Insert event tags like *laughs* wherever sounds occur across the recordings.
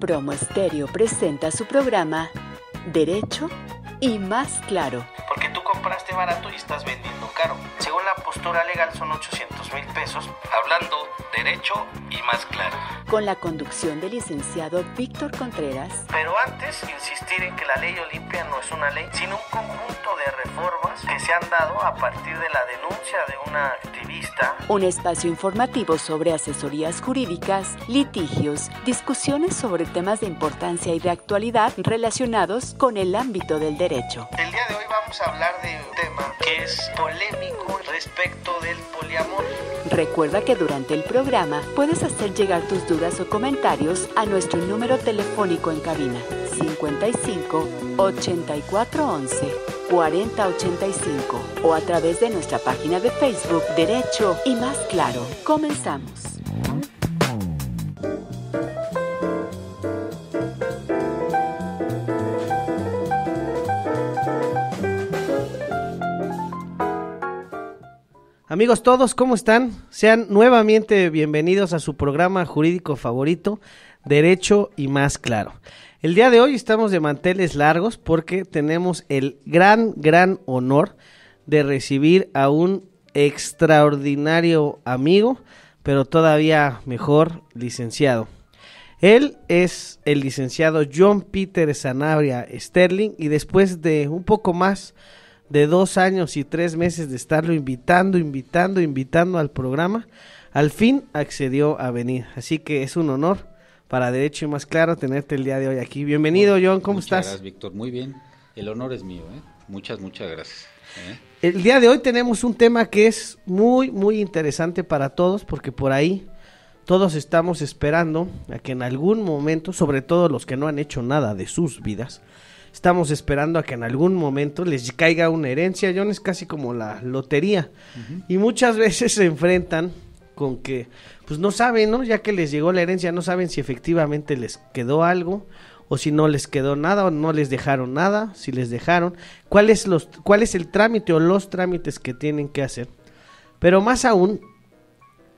Promo Estéreo presenta su programa Derecho y Más Claro. Porque tú compraste barato y estás vendiendo caro. Según la postura legal son 800 mil pesos, hablando derecho y más claro. Con la conducción del licenciado Víctor Contreras. Pero antes, insistir en que la ley Olimpia no es una ley, sino un conjunto de reformas que se han dado a partir de la denuncia de una activista. Un espacio informativo sobre asesorías jurídicas, litigios, discusiones sobre temas de importancia y de actualidad relacionados con el ámbito del derecho. El día de hoy vamos a hablar de un tema que es polémico respecto del poliamor. Recuerda que durante el programa puedes hacer llegar tus dudas o comentarios a nuestro número telefónico en cabina 55 84 11 4085 o a través de nuestra página de Facebook Derecho y Más Claro. Comenzamos. Amigos todos, ¿cómo están? Sean nuevamente bienvenidos a su programa jurídico favorito, Derecho y Más Claro. El día de hoy estamos de manteles largos porque tenemos el gran, gran honor de recibir a un extraordinario amigo, pero todavía mejor licenciado. Él es el licenciado John Peter Sanabria Sterling y después de un poco más de dos años y tres meses de estarlo invitando, invitando, invitando al programa, al fin accedió a venir. Así que es un honor para Derecho y Más Claro tenerte el día de hoy aquí. Bienvenido, John, ¿cómo estás? Gracias, Víctor, muy bien. El honor es mío, ¿eh? Muchas, muchas gracias. ¿eh? El día de hoy tenemos un tema que es muy, muy interesante para todos, porque por ahí todos estamos esperando a que en algún momento, sobre todo los que no han hecho nada de sus vidas, estamos esperando a que en algún momento les caiga una herencia. John es casi como la lotería. Y muchas *laughs* veces se enfrentan con que pues no saben, ¿no? Ya que les llegó la herencia, no saben si efectivamente les quedó algo o si no les quedó nada o no les dejaron nada, si les dejaron, cuál es, los, cuál es el trámite o los trámites que tienen que hacer. Pero más aún,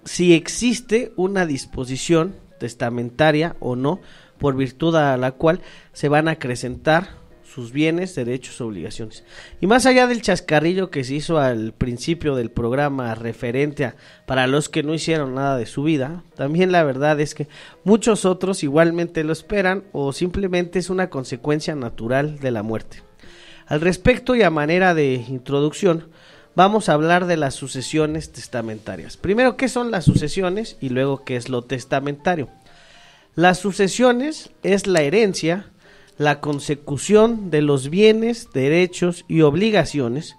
si existe una disposición testamentaria o no, por virtud a la cual se van a acrecentar sus bienes, derechos, obligaciones. Y más allá del chascarrillo que se hizo al principio del programa referente a para los que no hicieron nada de su vida, también la verdad es que muchos otros igualmente lo esperan o simplemente es una consecuencia natural de la muerte. Al respecto y a manera de introducción, vamos a hablar de las sucesiones testamentarias. Primero, ¿qué son las sucesiones? Y luego, ¿qué es lo testamentario? Las sucesiones es la herencia, la consecución de los bienes, derechos y obligaciones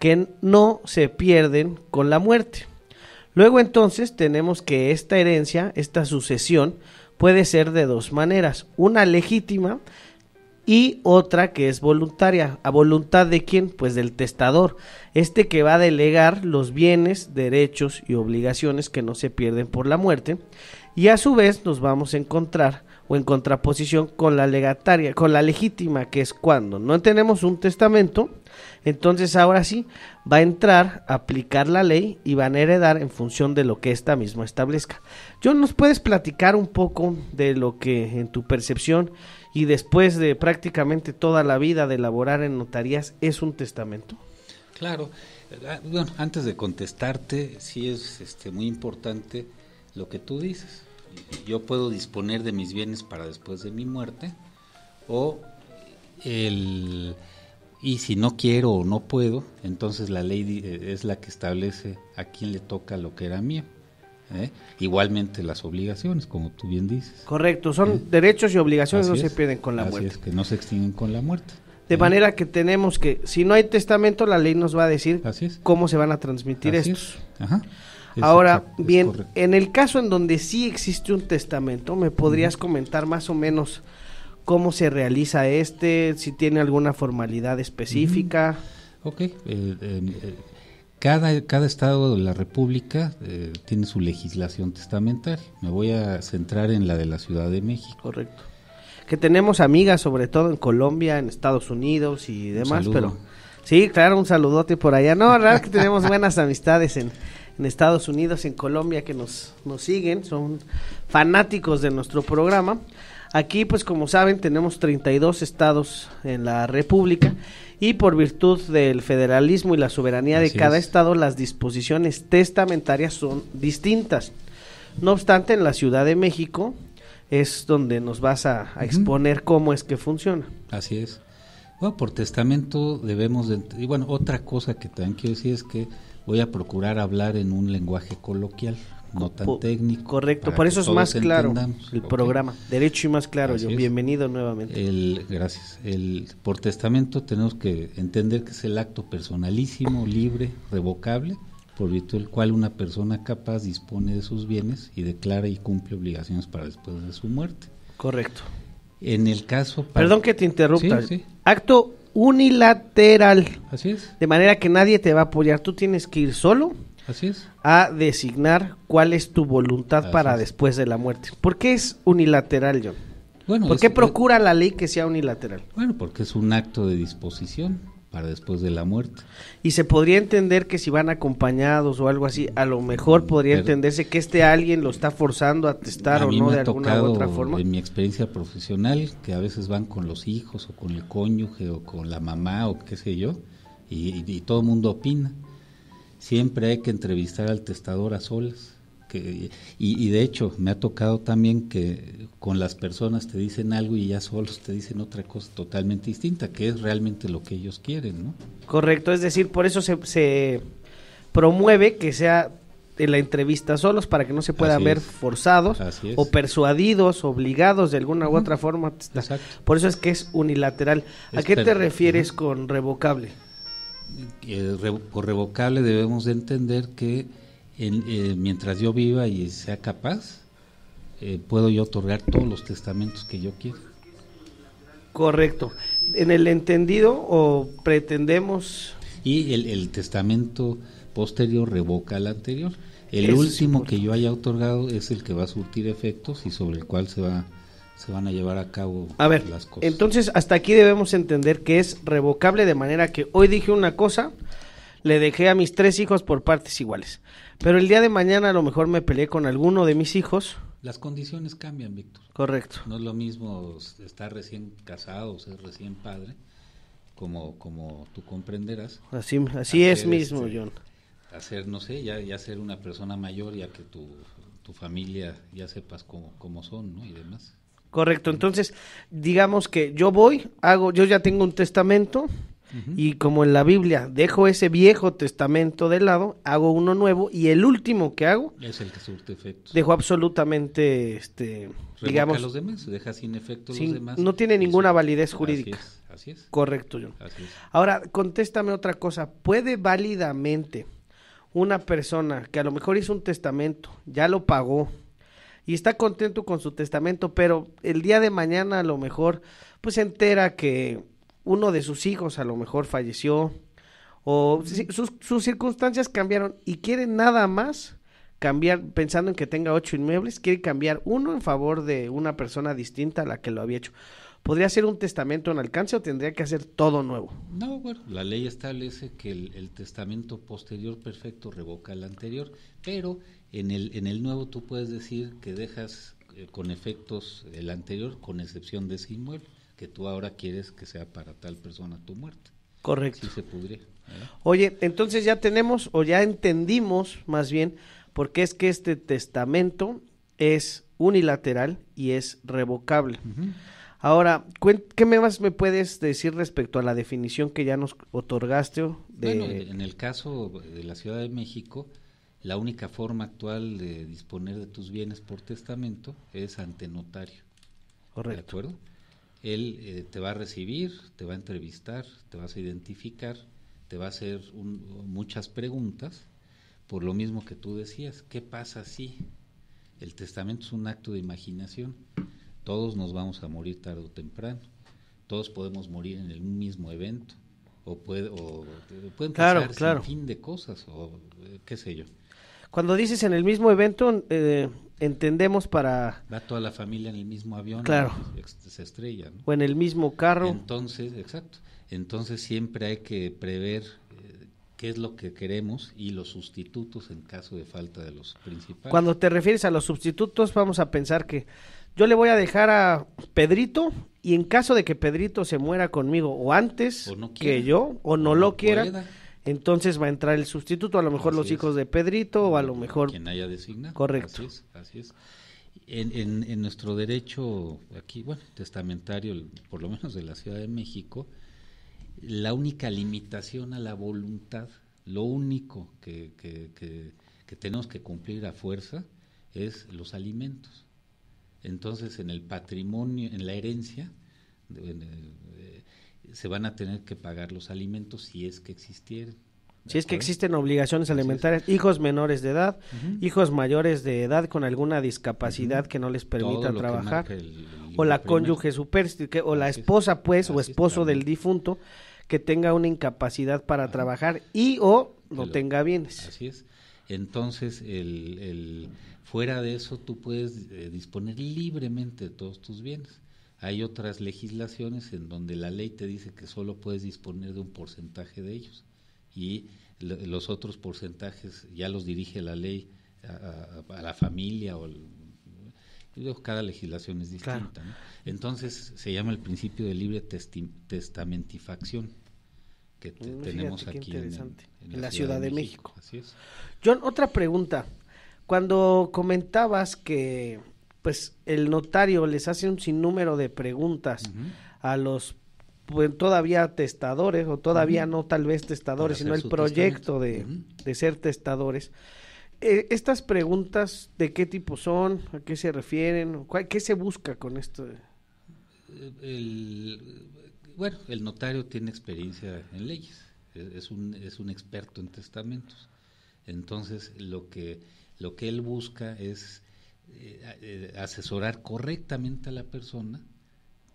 que no se pierden con la muerte. Luego entonces tenemos que esta herencia, esta sucesión, puede ser de dos maneras, una legítima y otra que es voluntaria, a voluntad de quién, pues del testador, este que va a delegar los bienes, derechos y obligaciones que no se pierden por la muerte, y a su vez nos vamos a encontrar o en contraposición con la legataria, con la legítima, que es cuando no tenemos un testamento, entonces ahora sí va a entrar a aplicar la ley y van a heredar en función de lo que ésta misma establezca. yo ¿nos puedes platicar un poco de lo que en tu percepción y después de prácticamente toda la vida de elaborar en notarías es un testamento? Claro, ah, bueno, antes de contestarte, sí es este, muy importante lo que tú dices yo puedo disponer de mis bienes para después de mi muerte, o el y si no quiero o no puedo, entonces la ley eh, es la que establece a quién le toca lo que era mío. ¿eh? Igualmente las obligaciones, como tú bien dices. Correcto, son ¿Eh? derechos y obligaciones, no se pierden con la muerte. que no se extinguen con la muerte. De manera que tenemos que, si no hay testamento, la ley nos va a decir cómo se van a transmitir Así estos. Ahora, bien, en el caso en donde sí existe un testamento, ¿me podrías comentar más o menos cómo se realiza este? Si tiene alguna formalidad específica. Ok. Eh, eh, eh, cada, cada estado de la República tiene su legislación testamentaria. Me voy a centrar en la de la Ciudad de México. Correcto. Que tenemos amigas, sobre todo en Colombia, en Estados Unidos y demás, pero. Sí, claro, un saludote por allá. No, la verdad que tenemos buenas amistades en, en Estados Unidos, en Colombia, que nos, nos siguen, son fanáticos de nuestro programa. Aquí, pues como saben, tenemos 32 estados en la República y por virtud del federalismo y la soberanía de cada estado, las disposiciones testamentarias son distintas. No obstante, en la Ciudad de México es donde nos vas a, exponer cómo es que funciona. Así es. Bueno, por testamento debemos de, y bueno, otra cosa que también quiero decir es que voy a procurar hablar en un lenguaje coloquial, no tan técnico. Correcto, por eso es más claro el programa. Derecho y más claro, yo. Bienvenido nuevamente. El, gracias. El, por testamento tenemos que entender que es el acto personalísimo, libre, revocable, por virtud del cual una persona capaz dispone de sus bienes y declara y cumple obligaciones para después de su muerte. Correcto. En el caso. Perdón que te interrumpa. Acto unilateral. Así es. De manera que nadie te va a apoyar, tú tienes que ir solo. Así es. A designar cuál es tu voluntad para después de la muerte. ¿Por qué es unilateral, John? Bueno, ¿Por qué procura la ley que sea unilateral? Bueno, porque es un acto de disposición después de la muerte. Y se podría entender que si van acompañados o algo así, a lo mejor podría entenderse que este alguien lo está forzando a testar o no de alguna otra forma. En mi experiencia profesional, que a veces van con los hijos o con el cónyuge o con la mamá o qué sé yo, y, y todo el mundo opina. Siempre hay que entrevistar al testador a solas que, y, de hecho, me ha tocado también que con las personas te dicen algo y ya solos te dicen otra cosa totalmente distinta, que es realmente lo que ellos quieren, ¿no? Correcto, es decir, por eso se, promueve que sea en la entrevista solos para que no se pueda ver forzados o persuadidos, obligados de alguna u otra forma. Por eso es que es unilateral. ¿A qué te refieres con revocable? Eh, por revocable debemos de entender que eh, mientras yo viva y sea capaz, eh, puedo yo otorgar todos los testamentos que yo quiera. Correcto. En el entendido o pretendemos... Y el, testamento posterior revoca al anterior. El último que yo haya otorgado es el que va a surtir efectos y sobre el cual se va se van a llevar a cabo a ver, las cosas. Entonces, hasta aquí debemos entender que es revocable de manera que hoy dije una cosa, le dejé a mis tres hijos por partes iguales. Pero el día de mañana a lo mejor me peleé con alguno de mis hijos. Las condiciones cambian, Víctor. Correcto. No es lo mismo estar recién casado o ser recién padre, como, como tú comprenderás. Así, así es mismo, este, John. Hacer, no sé, ya, ya ser una persona mayor, ya que tu, tu familia ya sepas cómo, cómo son, ¿no? Y demás. Correcto, entonces digamos que yo voy, hago, yo ya tengo un testamento, y como en la Biblia, dejo ese viejo testamento de lado, hago uno nuevo y el último que hago es el que surte efecto. Dejo absolutamente este digamos deja sin efecto No tiene ninguna validez jurídica. Así es. Correcto, yo Ahora, contéstame otra cosa, ¿puede válidamente una persona que a lo mejor hizo un testamento, ya lo pagó, y está contento con su testamento, pero el día de mañana a lo mejor pues se entera que uno de sus hijos a lo mejor falleció o sus, circunstancias cambiaron y quiere nada más cambiar, pensando en que tenga ocho inmuebles, quiere cambiar uno en favor de una persona distinta a la que lo había hecho. ¿Podría ser un testamento en alcance o tendría que hacer todo nuevo? No, bueno, la ley establece que el, testamento posterior perfecto revoca el anterior, pero en el, en el nuevo tú puedes decir que dejas eh, con efectos el anterior, con excepción de ese inmueble que tú ahora quieres que sea para tal persona tu muerte. Correcto. se podría. Oye, entonces ya tenemos o ya entendimos más bien por qué es que este testamento es unilateral y es revocable. Ahora, ¿qué más me puedes decir respecto a la definición que ya nos otorgaste? De... Bueno, en el caso de la Ciudad de México, la única forma actual de disponer de tus bienes por testamento es ante notario. Correcto. ¿De acuerdo? Él eh, te va a recibir, te va a entrevistar, te vas a identificar, te va a hacer muchas preguntas, por lo mismo que tú decías, ¿qué pasa si el testamento es un acto de imaginación? Todos nos vamos a morir tarde o temprano, todos podemos morir en el mismo evento, o, puede, o pueden pasar sin fin de cosas, o eh, qué sé yo. Cuando dices en el mismo evento, eh, entendemos para... Va toda la familia en el mismo avión. Claro. Se estrella. O en el mismo carro. Entonces, exacto. Entonces siempre hay que prever eh, qué es lo que queremos y los sustitutos en caso de falta de los principales. Cuando te refieres a los sustitutos, vamos a pensar que yo le voy a dejar a Pedrito y en caso de que Pedrito se muera conmigo o antes que yo o no, lo quiera, entonces va a entrar el sustituto, a lo mejor los hijos de Pedrito o a lo mejor... Quien haya designado. Correcto. Así es. Así es. En, nuestro derecho aquí, bueno, testamentario, por lo menos de la Ciudad de México, la única limitación a la voluntad, lo único que, tenemos que cumplir a fuerza es los alimentos. Entonces, en el patrimonio, en la herencia, se van a tener que pagar los alimentos si es que existieran. Si es que existen obligaciones alimentarias, hijos menores de edad, hijos mayores de edad con alguna discapacidad que no les permita trabajar, o la cónyuge super o la esposa pues, o esposo del difunto, que tenga una incapacidad para trabajar y o no tenga bienes. Así es. Entonces, el, fuera de eso, tú puedes eh, disponer libremente de todos tus bienes. Hay otras legislaciones en donde la ley te dice que solo puedes disponer de un porcentaje de ellos y los otros porcentajes ya los dirige la ley a, la familia o cada legislación es distinta. Entonces se llama el principio de libre testamentifacción que mm, tenemos aquí en, la, Ciudad, de, México. John, otra pregunta. Cuando comentabas que pues el notario les hace un sinnúmero de preguntas a los pues, todavía testadores o todavía no tal vez testadores, sino el proyecto de, ser testadores. Eh, estas preguntas, ¿de qué tipo son? ¿A qué se refieren? ¿Qué se busca con esto? bueno, el notario tiene experiencia en leyes, e, es un, es un experto en testamentos. Entonces, lo que, lo que él busca es eh, eh, asesorar correctamente a la persona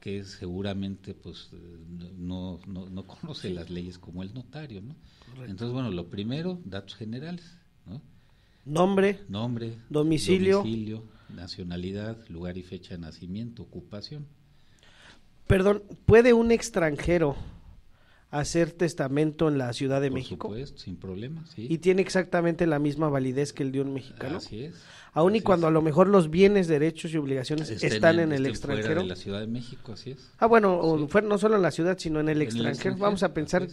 que seguramente pues eh, no, no, no conoce las leyes como el notario, ¿no? Entonces, bueno, lo primero, datos generales, Nombre, nombre, domicilio, nacionalidad, lugar y fecha de nacimiento, ocupación. Perdón, ¿puede un extranjero hacer testamento en la Ciudad de México. sin problema, sí. Y tiene exactamente la misma validez que el de un mexicano. Así es. Aun y cuando a lo mejor los bienes, derechos y obligaciones están en, el extranjero. Fuera la Ciudad de México, así es. Ah, bueno, o no solo en la ciudad, sino en el, extranjero. Vamos a pensar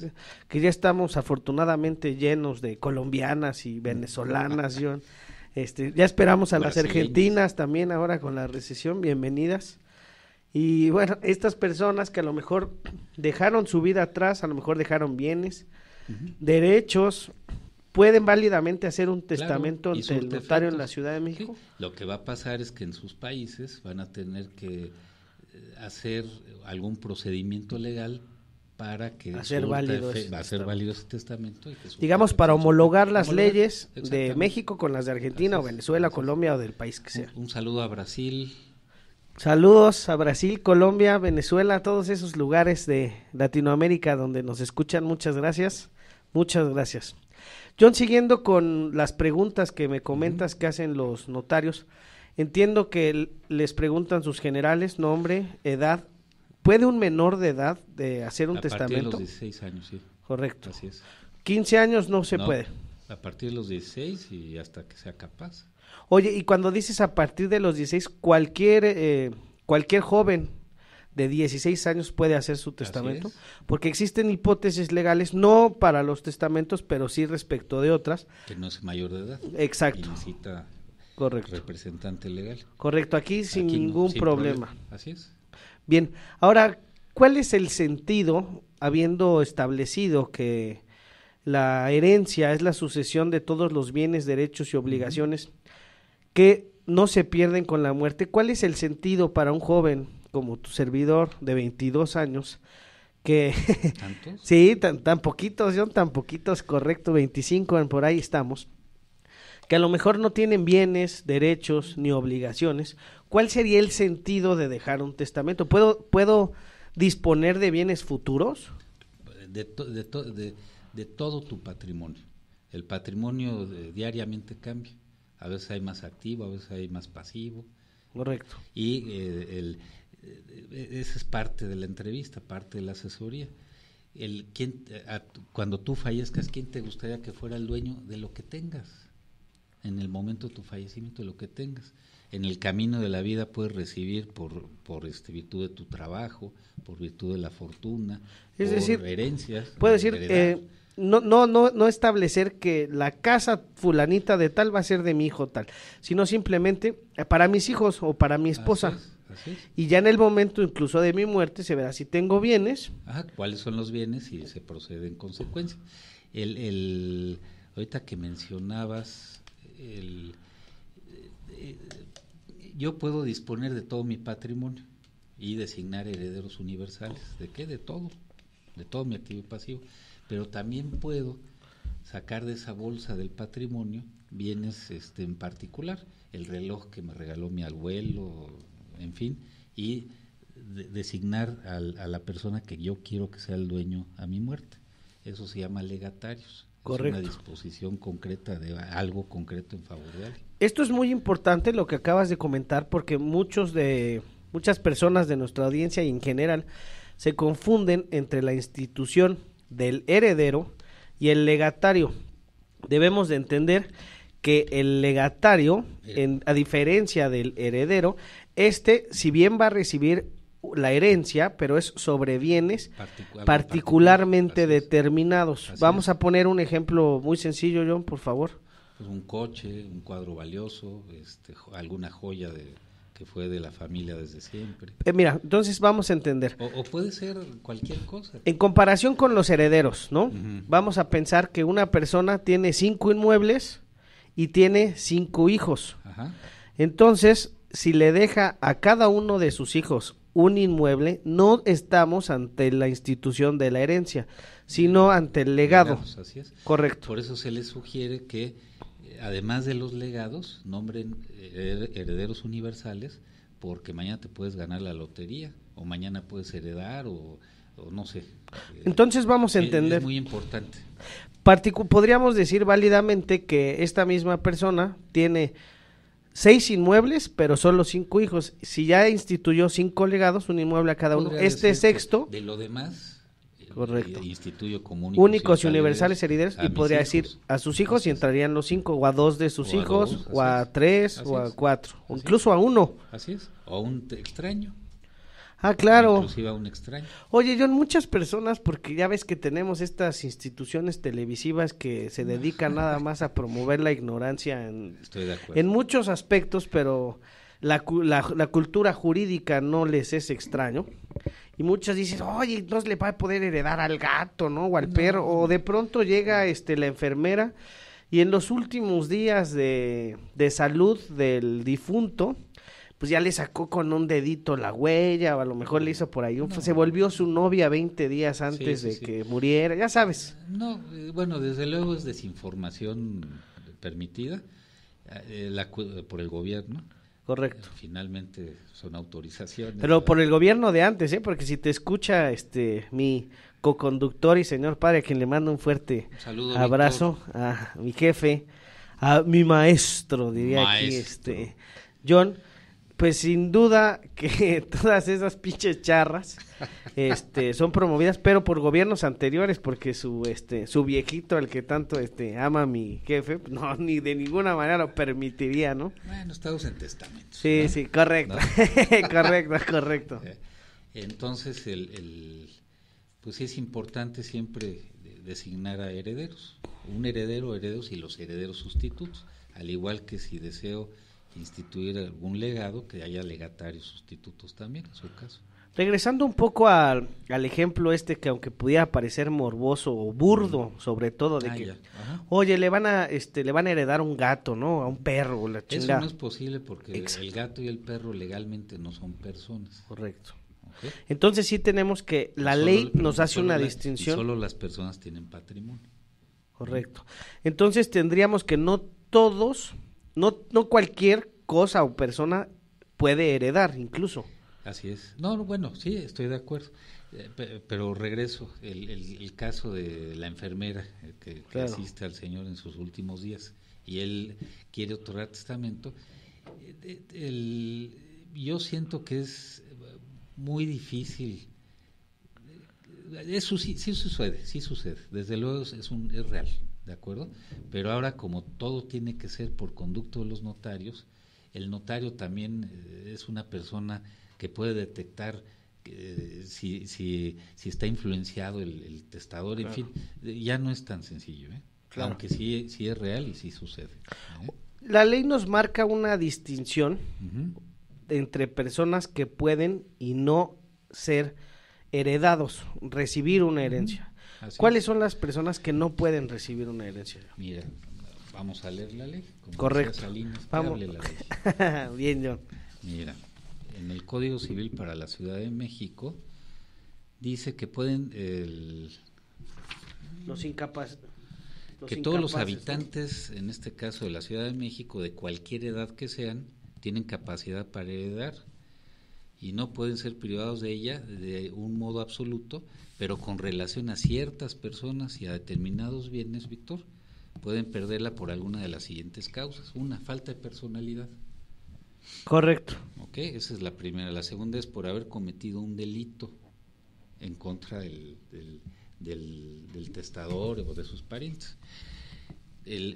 que, ya estamos afortunadamente llenos de colombianas y venezolanas. *laughs* este, ya esperamos a las argentinas también ahora con la recesión. Bienvenidas. Y bueno, estas personas que a lo mejor dejaron su vida atrás, a lo mejor dejaron bienes, derechos, pueden válidamente hacer un testamento ante el notario en la Ciudad de México. Lo que va a pasar es que en sus países van a tener que eh, hacer algún procedimiento legal para que hacer válido va a ser válido ese testamento. Digamos, para homologar las leyes de México con las de Argentina o Venezuela, Colombia o del país que sea. un saludo a Brasil, Saludos a Brasil, Colombia, Venezuela, todos esos lugares de Latinoamérica donde nos escuchan. Muchas gracias. Muchas gracias. John, siguiendo con las preguntas que me comentas que hacen los notarios, entiendo que les preguntan sus generales, nombre, edad. ¿Puede un menor de edad de hacer un testamento? A partir de los 16 años, sí. Correcto. Así es. 15 años no se puede. A partir de los 16 y hasta que sea capaz. Oye, y cuando dices a partir de los 16, cualquier, eh, cualquier joven de 16 años puede hacer su testamento, porque existen hipótesis legales, no para los testamentos, pero sí respecto de otras. Que no es mayor de edad. Exacto. necesita Correcto. representante legal. Correcto, aquí sin ningún problema. Así es. Bien, ahora, ¿cuál es el sentido, habiendo establecido que la herencia es la sucesión de todos los bienes, derechos y obligaciones? que no se pierden con la muerte. ¿Cuál es el sentido para un joven como tu servidor de 22 años? Que, *laughs* ¿Tantos? sí, tan, poquitos, son tan poquitos, correcto, 25, por ahí estamos, que a lo mejor no tienen bienes, derechos ni obligaciones, ¿cuál sería el sentido de dejar un testamento? ¿Puedo, puedo disponer de bienes futuros? de todo tu patrimonio. El patrimonio eh, diariamente cambia a veces hay más activo, a veces hay más pasivo. Correcto. Y eh, eh, e, esa es parte de la entrevista, parte de la asesoría. El, ¿quién, cuando tú fallezcas, ¿quién te gustaría que fuera el dueño de lo que tengas? En el momento de tu fallecimiento, de lo que tengas. En el camino de la vida puedes recibir por, por este, virtud de tu trabajo, por virtud de la fortuna, es por decir, herencias. Puede decir, no, no, no, establecer que la casa fulanita de tal va a ser de mi hijo tal, sino simplemente eh, para mis hijos o para mi esposa. Y ya en el momento incluso de mi muerte se verá si tengo bienes. Ah, cuáles son los bienes y se procede en consecuencia. El, el ahorita que mencionabas, el, eh, yo puedo disponer de todo mi patrimonio y designar herederos universales. ¿De qué? De todo, de todo mi activo y pasivo pero también puedo sacar de esa bolsa del patrimonio bienes este, en particular, el reloj que me regaló mi abuelo, en fin, y designar a la persona que yo quiero que sea el dueño a mi muerte. Eso se llama legatarios. Correcto. Es una disposición concreta de algo concreto en favor de alguien. Esto es muy importante lo que acabas de comentar porque muchos de muchas personas de nuestra audiencia y en general se confunden entre la institución del heredero y el legatario. Debemos de entender que el legatario, en, a diferencia del heredero, este, si bien va a recibir la herencia, pero es sobre bienes particularmente determinados. Vamos a poner un ejemplo muy sencillo, John, por favor. Pues un coche, un cuadro valioso, este, alguna joya de, que fue de la familia desde siempre. Eh, mira, entonces vamos a entender. O, puede ser cualquier cosa. En comparación con los herederos, ¿no? Vamos a pensar que una persona tiene cinco inmuebles y tiene cinco hijos. Entonces, si le deja a cada uno de sus hijos un inmueble, no estamos ante la institución de la herencia, sino ante el legado. Correcto. Por eso se le sugiere que además de los legados, nombren herederos universales, porque mañana te puedes ganar la lotería, o mañana puedes heredar, o, no sé. Entonces vamos a entender. Es, muy importante. podríamos decir válidamente que esta misma persona tiene seis inmuebles, pero solo cinco hijos. Si ya instituyó cinco legados, un inmueble a cada uno. Este sexto. De lo demás Correcto. únicos, y universales herederos y podría decir a sus hijos y entrarían los cinco o a dos de sus hijos o a tres o a cuatro o incluso a uno. Así es, o a un extraño. Ah, claro. Inclusive a un extraño. Oye, en muchas personas, porque ya ves que tenemos estas instituciones televisivas que se dedican nada más a promover la ignorancia en, en muchos aspectos, pero la, la, cultura jurídica no les es extraño. Y muchas dicen, oye, no se le va a poder heredar al gato, ¿no? O al perro. O de pronto llega este, la enfermera y en los últimos días de, salud del difunto, pues ya le sacó con un dedito la huella, o a lo mejor le hizo por ahí. Se volvió su novia 20 días antes de que muriera, ya sabes. No, eh, bueno, desde luego es desinformación permitida eh, por el gobierno Correcto. Eh, finalmente son autorizaciones. Pero por el gobierno de antes, ¿eh? porque si te escucha este mi coconductor y señor padre, a quien le mando un fuerte saludo, abrazo a mi jefe, a mi maestro, diría aquí, este John pues sin duda que *laughs* todas esas pinches charras este, son promovidas, pero por gobiernos anteriores, porque su, este, su viejito, el que tanto este, ama a mi jefe, no, *laughs* ni de ninguna manera lo permitiría, ¿no? Bueno, estados en testamento Sí, sí, correcto, *laughs* correcto, correcto. Eh, entonces, el, el, pues es importante siempre designar a herederos, un heredero, herederos y los herederos sustitutos, al igual que si deseo instituir algún legado, que haya legatarios sustitutos también, en su caso. Regresando un poco al, ejemplo este que aunque pudiera parecer morboso o burdo, sobre todo de ah, que oye, le van a este le van a heredar un gato, ¿no? A un perro, la chingada. Eso no es posible porque el gato y el perro legalmente no son personas. Correcto. Entonces sí tenemos que la ley nos hace una distinción. Solo las personas tienen patrimonio. Correcto. Entonces tendríamos que no todos no, no cualquier cosa o persona puede heredar incluso. Así es. No, bueno, sí, estoy de acuerdo. Eh, pero regreso, el, el, caso de la enfermera eh, que, asiste al Señor en sus últimos días y él quiere otorgar testamento, eh, yo siento que es muy difícil. Eso sí, sí sucede, sí sucede. Desde luego es, un, es real. ¿de acuerdo? Pero ahora como todo tiene que ser por conducto de los notarios, el notario también eh, es una persona que puede detectar eh, si, si, está influenciado el, testador, en fin, ya no es tan sencillo, ¿eh? aunque sí, sí, es real y sí sucede. La ley nos marca una distinción entre personas que pueden y no ser heredados, recibir una herencia. ¿Cuáles son las personas que no pueden recibir una herencia? Mira, vamos a leer la ley. Como Correcto. Salinas, vamos. La ley. *laughs* Bien, John. Mira, en el Código Civil para la Ciudad de México dice que pueden los incapaces que todos los habitantes, en este caso de la Ciudad de México, de cualquier edad que sean, tienen capacidad para heredar y no pueden ser privados de ella de un modo absoluto, pero con relación a ciertas personas y a determinados bienes, Víctor, pueden perderla por alguna de las siguientes causas. Una, falta de personalidad. Correcto. Ok, esa es la primera. La segunda es por haber cometido un delito en contra del, del, testador o de sus parientes.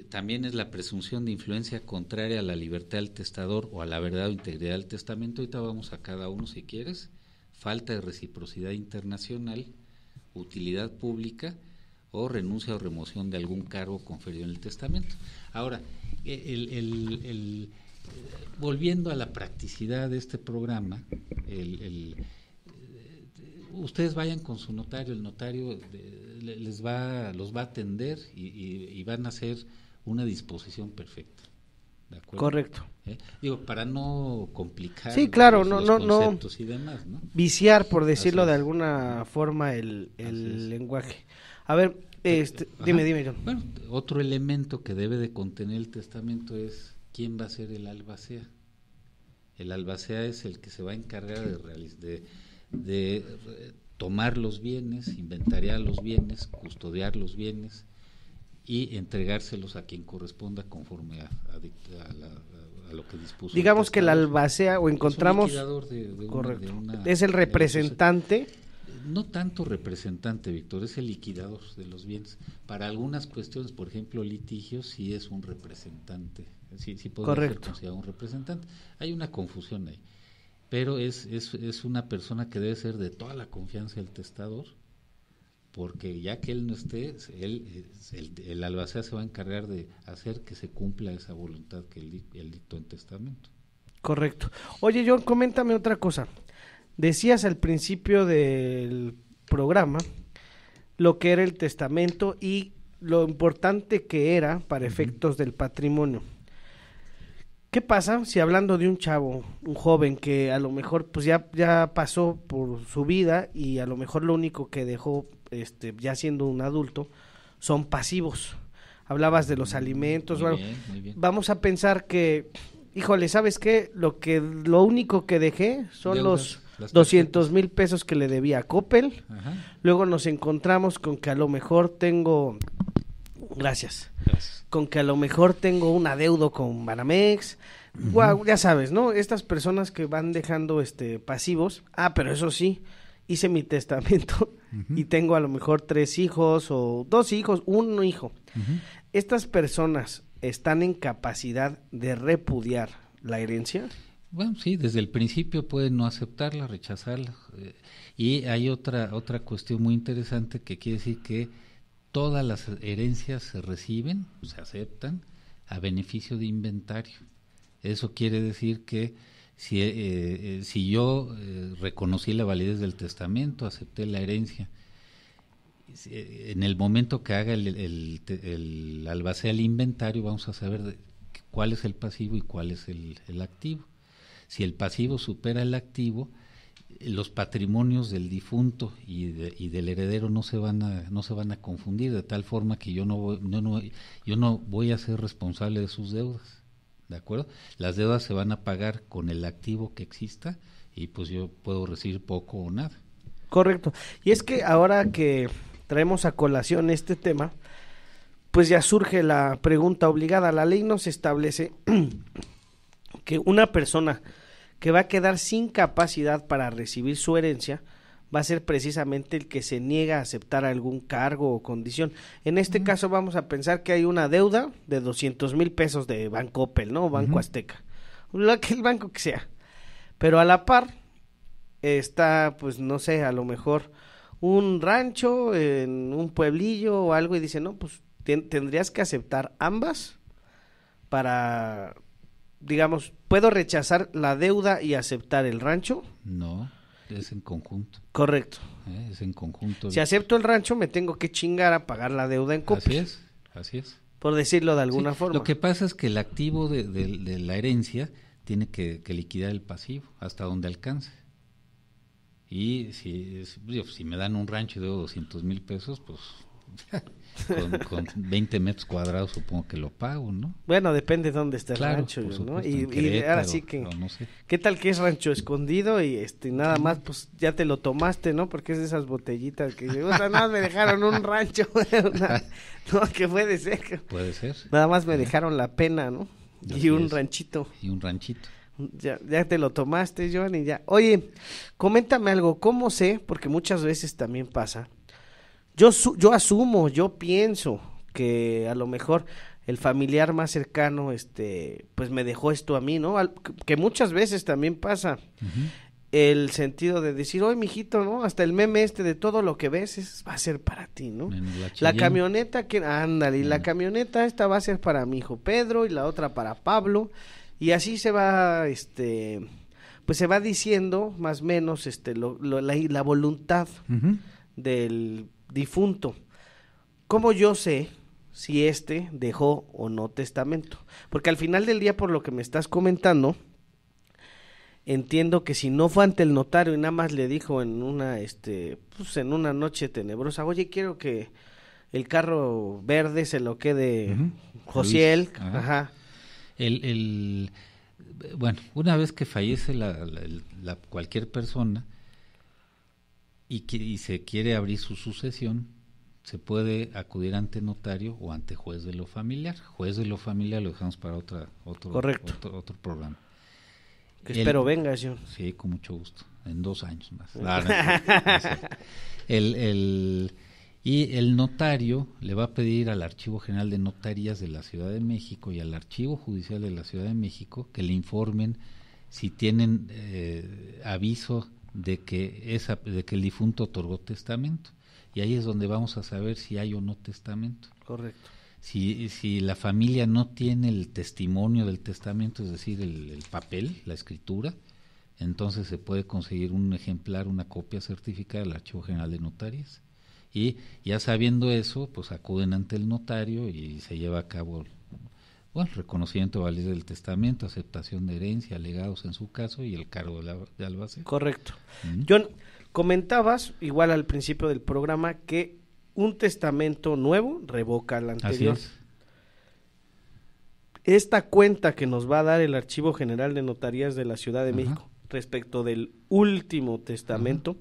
también es la presunción de influencia contraria a la libertad del testador o a la verdad o integridad del testamento. Ahorita vamos a cada uno si quieres. Falta de reciprocidad internacional utilidad pública o renuncia o remoción de algún cargo conferido en el testamento. Ahora, e-, volviendo a la practicidad de este programa, ustedes vayan con su notario, el notario les va, los va a atender y van a hacer una disposición perfecta. Correcto. ¿Eh? Digo, para no complicar sí, claro, no, no, no, y demás, viciar, por decirlo de alguna forma, el, lenguaje. A ver, eh, este, dime, dime, John. otro elemento que debe de contener el testamento es quién va a ser el albacea. El albacea es el que se va a encargar de, de, de eh, tomar los bienes, inventariar los bienes, custodiar los bienes, y entregárselos a quien corresponda conforme a, lo que dispuso. Digamos que el albacea o encontramos... Es, de, de Una, es el representante. No tanto representante, Víctor, es el liquidador de los bienes. Para algunas cuestiones, por ejemplo, litigios, sí es un representante. Sí, sí Correcto. Ser un representante. Hay una confusión ahí. Pero es, es, es una persona que debe ser de toda la confianza del testador porque ya que él no esté, el, albacea se va a encargar de hacer que se cumpla esa voluntad que él, dictó en testamento. Correcto. Oye, John, coméntame otra cosa. Decías al principio del programa lo que era el testamento y lo importante que era para efectos del patrimonio. ¿Qué pasa si hablando de un chavo, un joven que a lo mejor pues ya, ya pasó por su vida y a lo mejor lo único que dejó este, ya siendo un adulto, son pasivos. Hablabas de los mm, alimentos. Vamos a pensar que, híjole, ¿sabes qué? Lo, que, lo único que dejé son los... 200 mil pesos que le debía a Coppel. Luego nos encontramos con que a lo mejor tengo. Gracias. Con que a lo mejor tengo un adeudo con Banamex. ya sabes, ¿no? Estas personas que van dejando este pasivos. Ah, pero eso sí, hice mi testamento y tengo a lo mejor tres hijos o dos hijos, un hijo. ¿Estas personas están en capacidad de repudiar la herencia? Bueno, sí, desde el principio pueden no aceptarla, rechazarla. Eh, y hay otra, otra cuestión muy interesante que quiere decir que todas las herencias se reciben, se aceptan a beneficio de inventario. Eso quiere decir que si, eh, eh, si yo eh, reconocí la validez del testamento, acepté la herencia, en el momento que haga el, el, el, albacea el inventario, vamos a saber cuál es el pasivo y cuál es el, activo. Si el pasivo supera el activo, los patrimonios del difunto y, del heredero no se van a no se van a confundir de tal forma que yo no, yo no voy a ser responsable de sus deudas ¿de acuerdo? Las deudas se van a pagar con el activo que exista y pues yo puedo recibir poco o nada. Correcto. Y es que ahora que traemos a colación este tema, pues ya surge la pregunta obligada. La ley nos establece *clears throat* que una persona que va a quedar sin capacidad para recibir su herencia va a ser precisamente el que se niega a aceptar algún cargo o condición. En este caso vamos a pensar que hay una deuda de 200 mil pesos de Banco Opel, ¿no? Banco Azteca, lo que el banco que sea. Pero a la par está, pues no sé, a lo mejor un rancho en un pueblillo o algo y dice, no, pues tendrías que aceptar ambas para, digamos, ¿puedo rechazar la deuda y aceptar el rancho? No es en conjunto. Correcto. Eh, es en conjunto. Si acepto el rancho, me tengo que chingar a pagar la deuda en copias. Así es, así es. Por decirlo de alguna forma. Lo que pasa es que el activo de, la herencia tiene que, liquidar el pasivo hasta donde alcance. Y si, si me dan un rancho y debo 200 mil pesos, pues *laughs* Con, con 20 metros cuadrados supongo que lo pago, ¿no? Bueno, depende de dónde está el rancho, ¿no? Y, ahora sí que... sé. ¿Qué tal que es rancho escondido y este nada más pues ya te lo tomaste, ¿no? Porque es de esas botellitas que o nada más me dejaron un rancho. *laughs* No, que puede ser. Puede ser. Nada más me dejaron la pena, ¿no? y un ranchito. Y un ranchito. Ya, ya, te lo tomaste, Joan, y ya. Oye, coméntame algo, ¿cómo sé? Porque muchas veces también pasa yo, yo asumo, yo pienso que a lo mejor el familiar más cercano, este, pues me dejó esto a mí, ¿no? que muchas veces también pasa. El sentido de decir, oye, mijito, ¿no? Hasta el meme este de todo lo que ves es, va a ser para ti, ¿no? La, camioneta que, ándale, y la camioneta esta va a ser para mi hijo Pedro y la otra para Pablo. Y así se va, este, pues se va diciendo más o menos, este, lo, la, voluntad del difunto. ¿Cómo yo sé si éste dejó o no testamento? Porque al final del día, por lo que me estás comentando, entiendo que si no fue ante el notario y nada más le dijo en una, este, pues en una noche tenebrosa, oye, quiero que el carro verde se lo quede Josiel, El, bueno, una vez que fallece la cualquier persona, y, y se quiere abrir su sucesión, se puede acudir ante notario o ante juez de lo familiar. Juez de lo familiar lo dejamos para otra, otro, otro, programa. espero venga, señor. Sí, con mucho gusto. En dos años más. el, el, y el notario le va a pedir al Archivo General de Notarías de la Ciudad de México y al Archivo Judicial de la Ciudad de México que le informen si tienen eh, aviso de que, esa, de que el difunto otorgó testamento. Y ahí es donde vamos a saber si hay o no testamento. Correcto. Si, si la familia no tiene el testimonio del testamento, es decir, el, el papel, la escritura, entonces se puede conseguir un ejemplar, una copia certificada del Archivo General de Notarias. Y ya sabiendo eso, pues acuden ante el notario y se lleva a cabo bueno, reconocimiento validez del testamento, aceptación de herencia, legados en su caso y el cargo de, la, Correcto. yo comentabas igual al principio del programa que un testamento nuevo revoca el anterior. Esta cuenta que nos va a dar el Archivo General de Notarías de la Ciudad de México respecto del último testamento,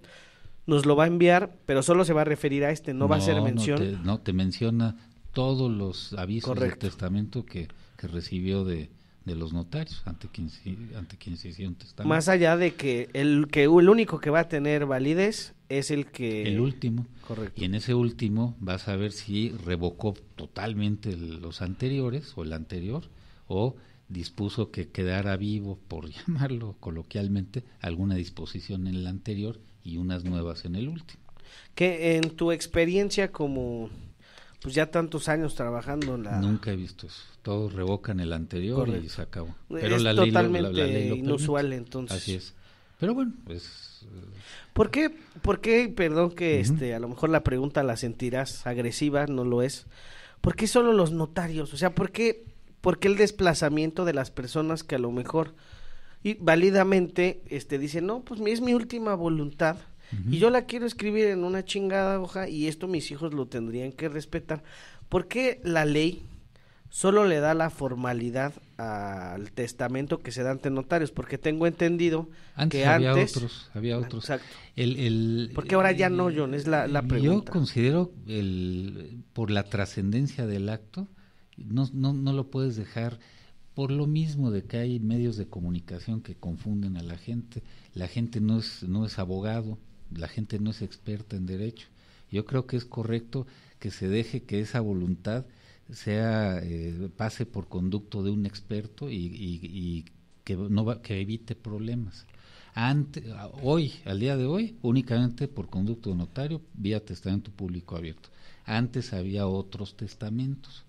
nos lo va a enviar, pero solo se va a referir a este, no, va a ser mención. No te, menciona todos los avisos del testamento que se recibió de, de los notarios ante quienes ante quien se hicieron Más allá de que el que el único que va a tener validez es el que el último. Correcto. Y en ese último vas a ver si revocó totalmente los anteriores o el anterior o dispuso que quedara vivo, por *laughs* llamarlo coloquialmente, alguna disposición en el anterior y unas nuevas en el último. Que en tu experiencia como pues ya tantos años trabajando en la... Nunca he visto eso. Todos revocan el anterior y se acabó. Pero la totalmente inusual entonces. Así es. Pero bueno, pues... Eh, ¿Por qué, por perdón que este, a lo mejor la pregunta la sentirás agresiva, no lo es? ¿Por qué solo los notarios? O sea, ¿por qué, el desplazamiento de las personas que a lo mejor y válidamente este, dicen, no, pues es mi última voluntad, y yo la quiero escribir en una chingada hoja y esto mis hijos lo tendrían que respetar. porque la ley solo le da la formalidad al testamento que se da ante notarios? Porque tengo entendido antes que había otros, había ah, otros. Exacto. El, el, porque ahora ya no, John, es la, pregunta. Yo considero, el, por la trascendencia del acto, no, no, no lo puedes dejar por lo mismo de que hay medios de comunicación que confunden a la gente, la gente no es, no es abogado, la gente no es experta en derecho. Yo creo que es correcto que se deje que esa voluntad sea eh, pase por conducto de un experto y, que no que evite problemas. Ante, hoy, al día de hoy, únicamente por conducto de notario, vía testamento público abierto. Antes había otros testamentos.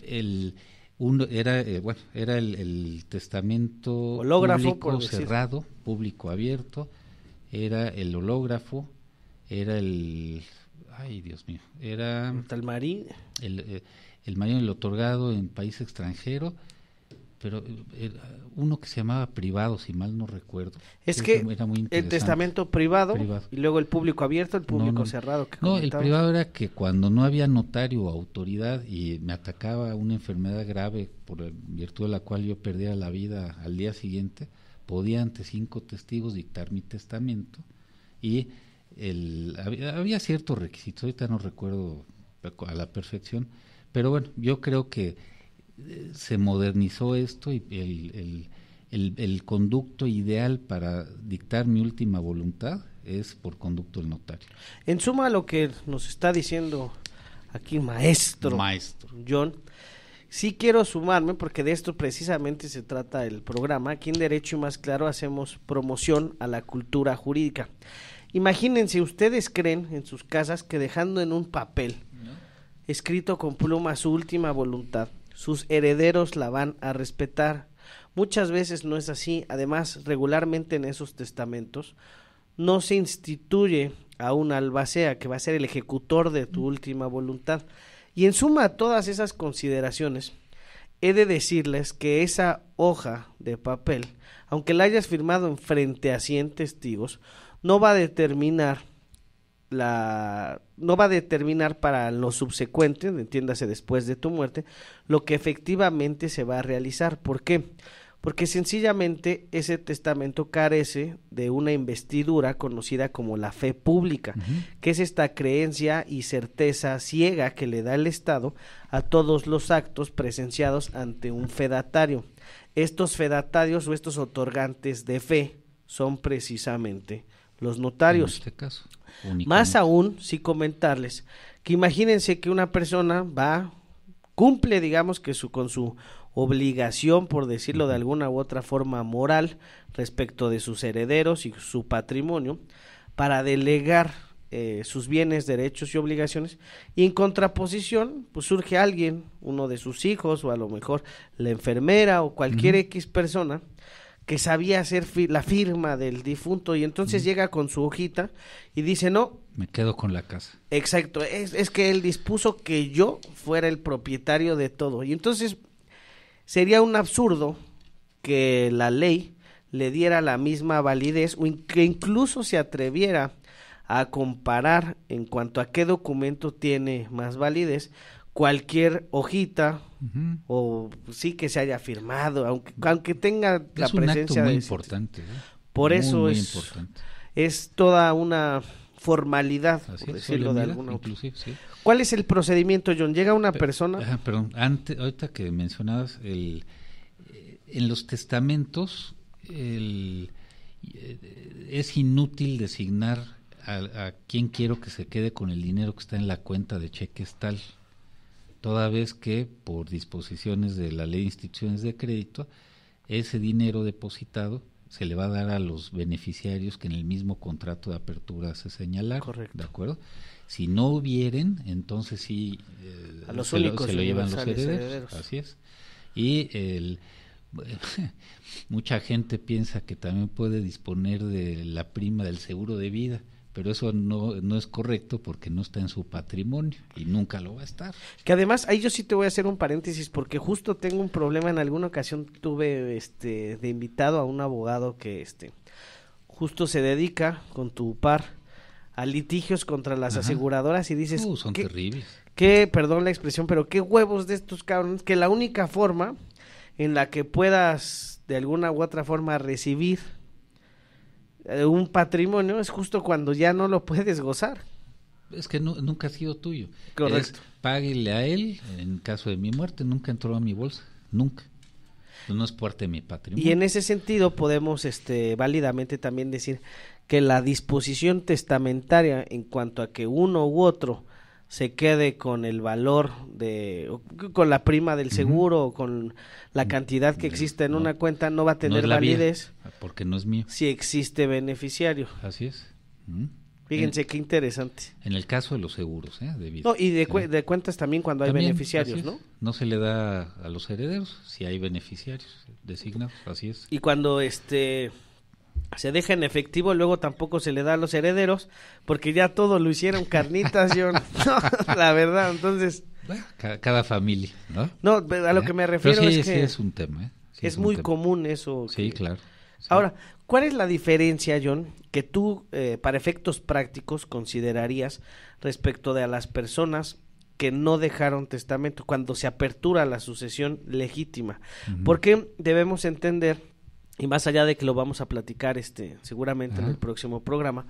El, uno era eh, bueno era el, testamento holográfico cerrado público abierto era el hológrafo, era el... Ay, Dios mío, era... Talmarín. El, eh, el, el el otorgado en país extranjero, pero eh, uno que se llamaba privado, si mal no recuerdo. Es que era muy el testamento privado, y luego el público abierto, el público cerrado. Que no, el privado era que cuando no había notario o autoridad y me atacaba una enfermedad grave por virtud de la cual yo perdía la vida al día siguiente, podía ante cinco testigos dictar mi testamento y el, había, ciertos requisitos, ahorita no recuerdo a la perfección, pero bueno, yo creo que eh, se modernizó esto y el, el, el, el, conducto ideal para dictar mi última voluntad es por conducto del notario. En suma, lo que nos está diciendo aquí maestro, maestro. John, Sí quiero sumarme, porque de esto precisamente se trata el programa, aquí en Derecho y Más Claro hacemos promoción a la cultura jurídica. Imagínense, ustedes creen en sus casas que dejando en un papel, escrito con pluma su última voluntad, sus herederos la van a respetar. Muchas veces no es así, además regularmente en esos testamentos no se instituye a un albacea que va a ser el ejecutor de tu mm. última voluntad y en suma a todas esas consideraciones, he de decirles que esa hoja de papel, aunque la hayas firmado en frente a cien testigos, no va a determinar la no va a determinar para lo subsecuente, entiéndase después de tu muerte, lo que efectivamente se va a realizar. ¿Por qué? porque sencillamente ese testamento carece de una investidura conocida como la fe pública, que es esta creencia y certeza ciega que le da el Estado a todos los actos presenciados ante un fedatario. Estos fedatarios o estos otorgantes de fe son precisamente los notarios. este caso. Más aún, si comentarles que imagínense que una persona va, cumple, digamos que su, con su obligación, por decirlo de alguna u otra forma moral, respecto de sus herederos y su patrimonio, para delegar eh, sus bienes, derechos y obligaciones. Y en contraposición, pues surge alguien, uno de sus hijos o a lo mejor la enfermera o cualquier X persona que sabía hacer la firma del difunto y entonces llega con su hojita y dice, no. Me quedo con la casa. Exacto, es, es que él dispuso que yo fuera el propietario de todo. Y entonces Sería un absurdo que la ley le diera la misma validez o que incluso se atreviera a comparar en cuanto a qué documento tiene más validez cualquier hojita o pues, sí que se haya firmado, aunque, aunque tenga la presencia de... Importante, ¿eh? Por eso es, importante. es toda una formalidad, decirlo de alguna ¿Cuál es el procedimiento, John? ¿Llega una persona? perdón, ahorita que mencionabas, eh, en los testamentos eh, es inútil designar a, a quién quiero que se quede con el dinero que está en la cuenta de cheques tal, toda vez que por disposiciones de la ley de instituciones de crédito, ese dinero depositado se le va a dar a los beneficiarios que en el mismo contrato de apertura se señalar. Correcto. ¿De acuerdo? Si no hubieren, entonces sí eh, a los se, lo, se llevan los herederos, Así es. Y *laughs* mucha gente piensa que también puede disponer de la prima del seguro de vida pero eso no, es correcto porque no está en su patrimonio y nunca lo va a estar. Que además, ahí yo sí te voy a hacer un paréntesis porque justo tengo un problema, en alguna ocasión tuve este, de invitado a un abogado que este, justo se dedica con tu par a litigios contra las aseguradoras y dices... Uh, son terribles. Que, perdón la expresión, pero qué huevos de estos cabrones, que la única forma en la que puedas de alguna u otra forma recibir eh, un patrimonio es justo cuando ya no lo puedes gozar. Es que nunca ha sido tuyo. Correcto. páguele a él, en caso de mi muerte, nunca entró a mi bolsa, nunca. No es parte de mi patrimonio. Y en ese sentido podemos este, válidamente también decir que la disposición testamentaria en cuanto a que uno u otro se quede con el valor de con la prima del seguro con la cantidad que existe en una cuenta no va a tener validez porque no es mío si existe beneficiario así es fíjense qué interesante en el caso de los seguros ¿eh? y de, cuentas también cuando hay beneficiarios no no se le da a los herederos si hay beneficiarios designados así es y cuando este se deja en efectivo, luego tampoco se le da a los herederos, porque ya todo lo hicieron carnitas, John, *laughs* la verdad, entonces... Cada, familia, ¿no? No, a lo ¿Eh? que me refiero es que... ¿eh? Sí es un tema, es, muy común eso. Sí, claro. Ahora, ¿cuál es la diferencia, John, que tú, eh, para efectos prácticos, considerarías respecto de a las personas que no dejaron testamento cuando se apertura la sucesión legítima? Porque debemos entender y más allá de que lo vamos a platicar este seguramente en el próximo programa,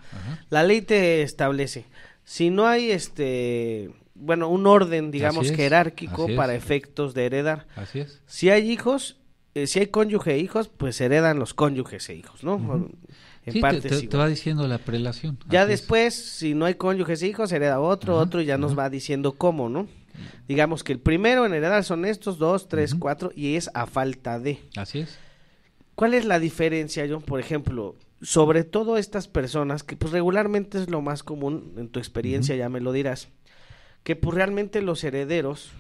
la ley te establece si no hay este bueno, un orden digamos jerárquico para efectos de heredar. Así es. Si hay hijos, eh, si hay cónyuge e hijos, pues heredan los cónyuges e hijos, ¿no? En parte, te, te, va diciendo la prelación. Ya después, si no hay cónyuges e hijos, hereda otro, otro y ya nos va diciendo cómo, ¿no? Digamos que el primero en heredar son estos dos, tres, cuatro y es a falta de. Así es. ¿Cuál es la diferencia, John, por ejemplo, sobre todo estas personas, que pues regularmente es lo más común, en tu experiencia ya me lo dirás, que pues realmente los herederos,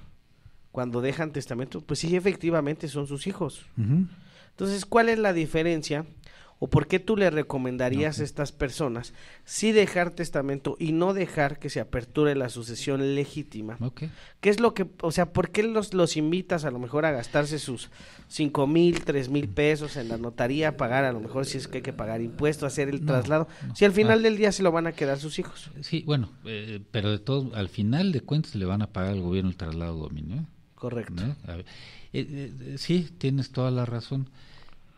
cuando dejan testamento, pues sí, efectivamente son sus hijos. Entonces, ¿cuál es la diferencia o por qué tú le recomendarías a estas personas sí dejar testamento y no dejar que se aperture la sucesión legítima? ¿Qué es lo que, o sea, por qué los, los invitas a lo mejor a gastarse sus cinco mil, tres mil pesos en la notaría, pagar a lo mejor si es que hay que pagar impuestos, hacer el traslado, si al final ah. del día se lo van a quedar sus hijos? Sí, bueno, eh, pero de todo, al final de cuentas le van a pagar al gobierno el traslado dominio. ¿eh? Correcto. Eh, sí, tienes toda la razón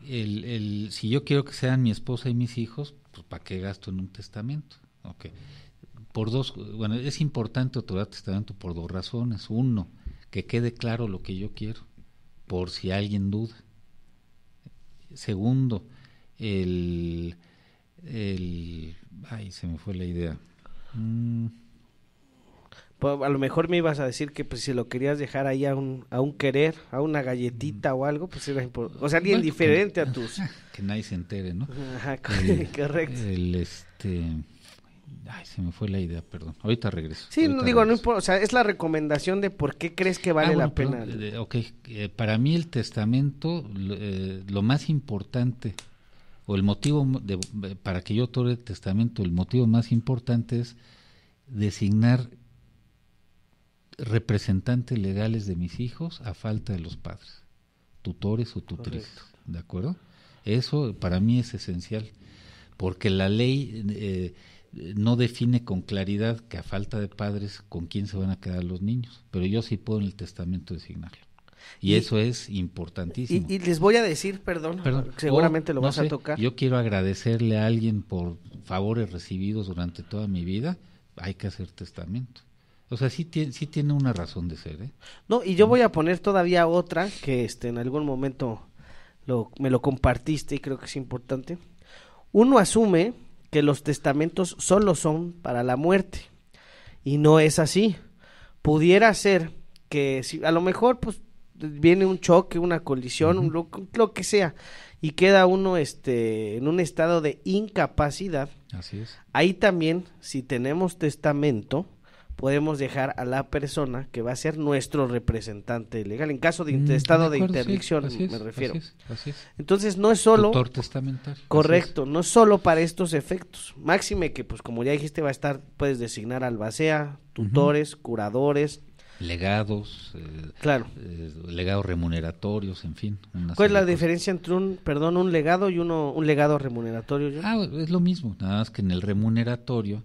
el, el, si yo quiero que sean mi esposa y mis hijos, pues ¿para qué gasto en un testamento? Okay. Por dos, bueno, es importante otorgar testamento por dos razones. Uno, que quede claro lo que yo quiero, por si alguien duda. Segundo, el, el ay, se me fue la idea. Mm. Pues, a lo mejor me ibas a decir que pues si lo querías dejar ahí a un, a un querer, a una galletita mm. o algo, pues era importante. O sea, alguien diferente a tus. *laughs* Que nadie se entere, ¿no? *laughs* *laughs* correcto. este. Ay, se me fue la idea, perdón. Ahorita regreso. Sí, no digo, o sea, es la recomendación de por qué crees que vale ah, la pena. Eh, ok, eh, para mí el testamento, eh, lo más importante, o el motivo para que yo otorgue el testamento, el motivo más importante es designar representantes legales de mis hijos a falta de los padres, tutores o tutrices, ¿de acuerdo? Eso para mí es esencial, porque la ley eh, no define con claridad que a falta de padres con quién se van a quedar los niños, pero yo sí puedo en el testamento designarlo. Y, eso es importantísimo. Y, les voy a decir, perdón, pero seguramente lo vamos a tocar. Yo quiero agradecerle a alguien por favores recibidos durante toda mi vida, hay que hacer testamento. O sea, sí, tiene, tiene una razón de ser, ¿eh? No, y yo mm. voy a poner todavía otra que este, en algún momento lo, me lo compartiste y creo que es importante. Uno asume que los testamentos solo son para la muerte y no es así. Pudiera ser que si, a lo mejor pues viene un choque, una colisión, un, lo, que sea y queda uno este en un estado de incapacidad. Así es. Ahí también si tenemos testamento, podemos dejar a la persona que va a ser nuestro representante legal en caso de mm, estado de, interdicción me refiero así entonces no es solo Tutor testamentario correcto no es solo para estos efectos máxime que pues como ya dijiste va a estar puedes designar albacea tutores curadores legados eh, claro eh, legados remuneratorios en fin cuál es la diferencia entre un perdón un legado y uno un legado remuneratorio ah es lo mismo nada más que en el remuneratorio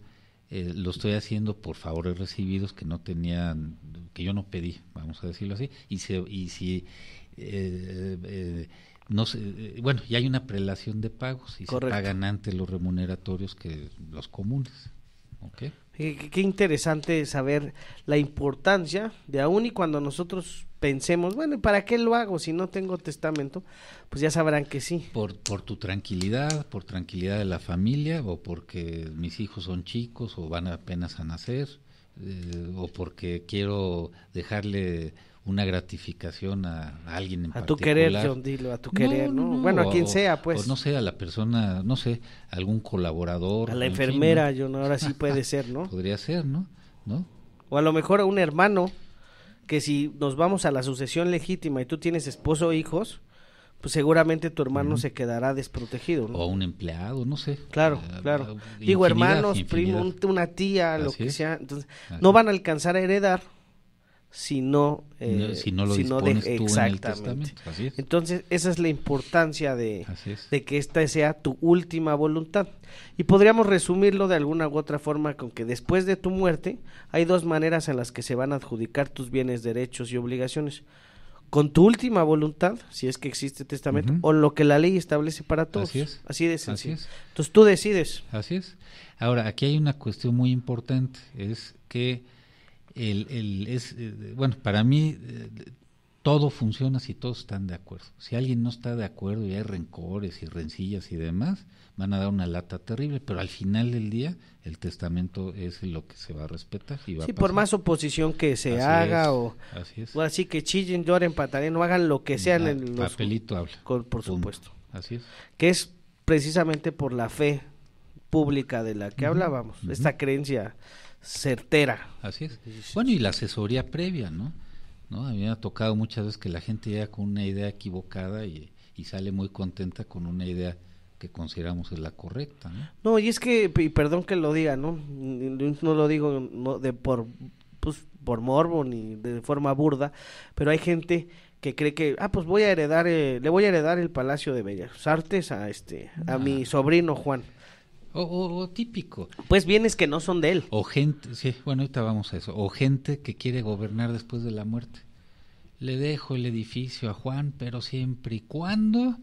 eh, lo estoy haciendo por favores recibidos que no tenían, que yo no pedí, vamos a decirlo así, y, y si eh, eh, no bueno, y hay una prelación de pagos y se pagan antes los remuneratorios que los comunes. qué interesante saber la importancia de aún y cuando nosotros pensemos, bueno, ¿para qué lo hago si no tengo testamento? Pues ya sabrán que sí. Por, por tu tranquilidad, por tranquilidad de la familia, o porque mis hijos son chicos o van apenas a nacer, eh, o porque quiero dejarle una gratificación a, alguien en a A tu querer, John, dilo, a tu querer, ¿no? bueno, a quien sea, pues. no sea la persona, no sé, algún colaborador. A la enfermera, yo ¿no? ahora sí puede *laughs* ser, ¿no? Podría ser, ¿no? ¿no? O a lo mejor a un hermano que si nos vamos a la sucesión legítima y tú tienes esposo o e hijos, pues seguramente tu hermano se quedará desprotegido. O un empleado, no sé. Claro, eh, claro. Eh, Digo, hermanos, primo, una tía, lo que sea. Entonces, no van a alcanzar a heredar si no, si no eh, lo si exactamente. Entonces, esa es la importancia de, de, que esta sea tu última voluntad. Y podríamos resumirlo de alguna u otra forma con que después de tu muerte hay dos maneras en las que se van a adjudicar tus bienes, derechos y obligaciones. Con tu última voluntad, si es que existe testamento, o lo que la ley establece para todos. Así es. Así Así es. Entonces tú decides. Así es. Ahora, aquí hay una cuestión muy importante, es que el, es, eh, bueno, para mí eh, todo funciona si todos están de acuerdo. Si alguien no está de acuerdo y hay rencores y rencillas y demás, van a dar una lata terrible, pero al final del día el testamento es lo que se va a respetar. Y va sí, por más oposición que se haga o así, que chillen, lloren, patarén, no hagan lo que sean. en los, papelito por supuesto. Así es. Que es precisamente por la fe pública de la que hablábamos, esta creencia certera. Así es. Bueno, y la asesoría previa, ¿no? ¿No? A mí me ha tocado muchas veces que la gente llega con una idea equivocada y, sale muy contenta con una idea que consideramos es la correcta. No, no y es que, y perdón que lo diga, ¿no? No lo digo no, de por, pues, por morbo ni de forma burda, pero hay gente que cree que, ah, pues voy a heredar, eh, le voy a heredar el Palacio de Bellas Artes a este, a mi sobrino Juan. O, típico. Pues bienes que no son de él. O gente, sí, bueno, estábamos a eso. O gente que quiere gobernar después de la muerte. Le dejo el edificio a Juan, pero siempre y cuando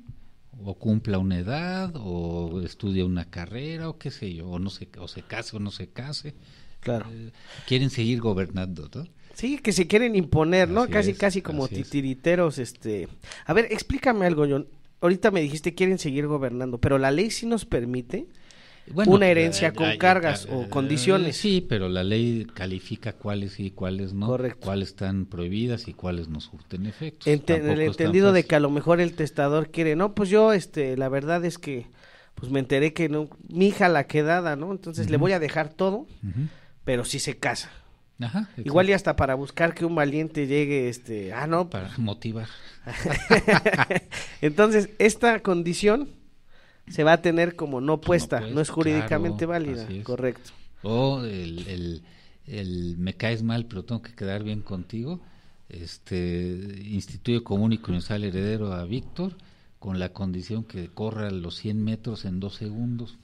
o cumpla una edad, o estudia una carrera, o qué sé yo, o, no se, o se case o no se case. Claro. Eh, quieren seguir gobernando, ¿no? Sí, que se quieren imponer, ¿no? casi, casi como titiriteros, este... A ver, explícame algo, John. Ahorita me dijiste quieren seguir gobernando, pero la ley sí nos permite una herencia con cargas o condiciones. Eh, sí, pero la ley califica cuáles y cuáles no, cuáles están prohibidas y cuáles no surten efectos. En el entendido de que a lo mejor el testador quiere, no, pues yo, este, la verdad es que, pues me enteré que mi hija la quedada, ¿no? Entonces le voy a dejar todo, pero si se casa. Ajá, Igual y hasta para buscar que un valiente llegue, este, ah, no. Para motivar. *laughs* *laughs* Entonces, esta condición se va a tener como no puesta, no, es jurídicamente válida, correcto. O el, me caes mal, pero tengo que quedar bien contigo, este, instituye común y universal heredero a Víctor con la condición que corra los 100 metros en dos segundos.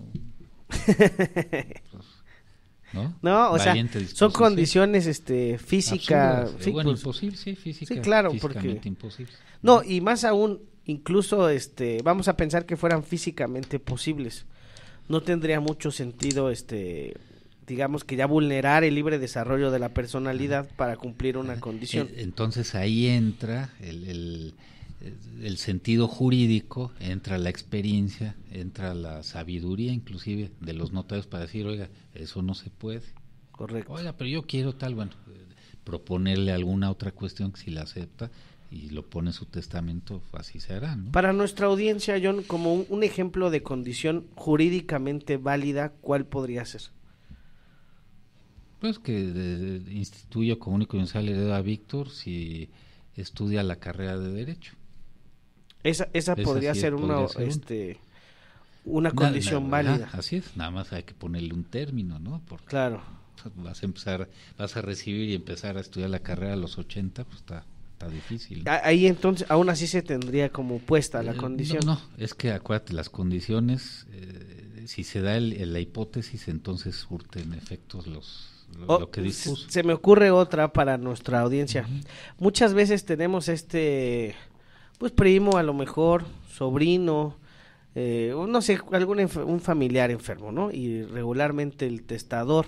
¿No? Pues, no, o sea, son condiciones este, física, físicas. Eh, bueno, pues, imposible, sí, física, sí, claro, porque... No, y más aún, incluso este, vamos a pensar que fueran físicamente posibles. No tendría mucho sentido este digamos que ya vulnerar el libre desarrollo de la personalidad para cumplir una condición. E, entonces ahí entra el, el, sentido jurídico, entra la experiencia, entra la sabiduría inclusive de los notarios para decir, oiga, eso no se puede. Correcto. Oiga, pero yo quiero tal, bueno, eh, proponerle alguna otra cuestión que si la acepta, y lo pone en su testamento, así será. Para nuestra audiencia, John, como un, ejemplo de condición jurídicamente válida, ¿cuál podría ser? Pues que instituyo como único universal heredero a Víctor si estudia la carrera de Derecho. Esa, podría ser una... este, una condición válida. así es, nada más hay que ponerle un término, ¿no? Porque claro. Vas a empezar, vas a recibir y empezar a estudiar la carrera a los 80, pues está Está difícil. Ahí entonces, aún así se tendría como puesta la eh, condición. No, no, es que acuérdate, las condiciones, eh, si se da el, la hipótesis, entonces surten efectos los, lo, oh, que dices. Se me ocurre otra para nuestra audiencia. Muchas veces tenemos este, pues primo a lo mejor, sobrino, eh, no sé, algún un familiar enfermo, ¿no? Y regularmente el testador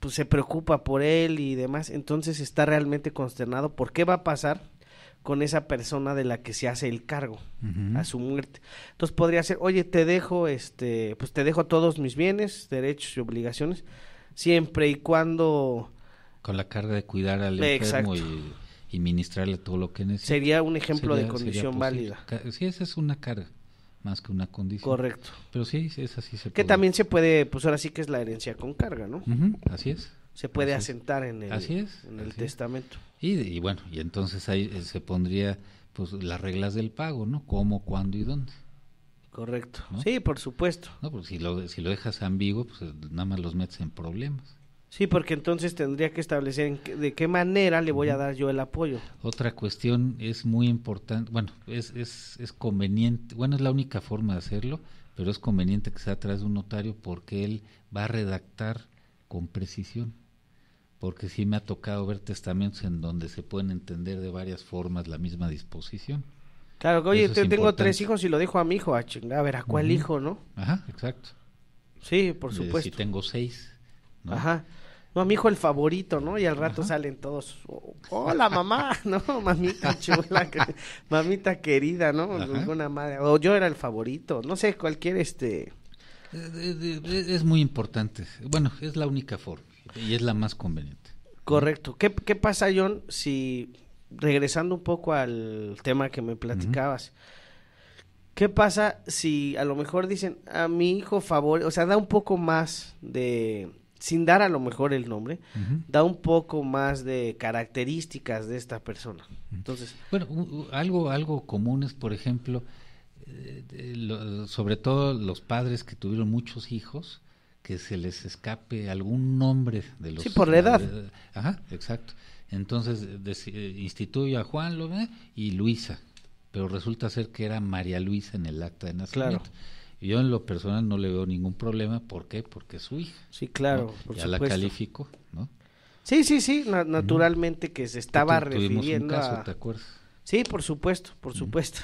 pues se preocupa por él y demás, entonces está realmente consternado por qué va a pasar con esa persona de la que se hace el cargo a su muerte. Entonces podría ser, oye, te dejo, este, pues te dejo todos mis bienes, derechos y obligaciones, siempre y cuando con la carga de cuidar al enfermo y, ministrarle todo lo que necesita. Sería un ejemplo de condición válida. Sí, esa es una carga más que una condición. Correcto. Pero sí, es así Que también se puede, pues ahora sí que es la herencia con carga, ¿no? así es. Se puede asentar en el, en el testamento. Y, bueno, y entonces ahí eh, se pondría pues las reglas del pago, ¿no? Cómo, cuándo y dónde. Correcto. Sí, por supuesto. No, porque si lo, si lo dejas ambiguo, pues nada más los metes en problemas. Sí, porque entonces tendría que establecer de qué manera le voy a dar yo el apoyo. Otra cuestión es muy importante, bueno, es, es, es conveniente, bueno, es la única forma de hacerlo, pero es conveniente que sea a través de un notario porque él va a redactar con precisión. Porque sí me ha tocado ver testamentos en donde se pueden entender de varias formas la misma disposición. Claro, oye, tengo tres hijos y lo dejo a mi hijo, a, ver, ¿a cuál hijo, no? Ajá, exacto. Sí, por supuesto. si tengo seis. Ajá. No, mi hijo el favorito, ¿no? Y al rato salen todos, oh, hola mamá, *laughs* ¿no? Mamita chula, *laughs* mamita querida, ¿no? madre. O yo era el favorito, no sé, cualquier este... Eh, eh, es muy importante. Bueno, es la única forma y es la más conveniente. Correcto. ¿Qué, pasa, John, si, regresando un poco al tema que me platicabas, ¿qué pasa si a lo mejor dicen a mi hijo favorito, o sea, da un poco más de sin dar a lo mejor el nombre, da un poco más de características de esta persona. Entonces, bueno, algo algo común es, por ejemplo, eh, sobre todo los padres que tuvieron muchos hijos, que se les escape algún nombre de los Sí, por la edad. Eh, ajá, exacto. Entonces, eh, instituyo a Juan lo, y Luisa, pero resulta ser que era María Luisa en el acta de nacimiento. Claro. Yo en lo personal no le veo ningún problema. ¿Por qué? Porque es su hija. Sí, claro. ya la califico, ¿no? Sí, sí, sí. naturalmente que se estaba refiriendo a... Sí, por supuesto, por supuesto.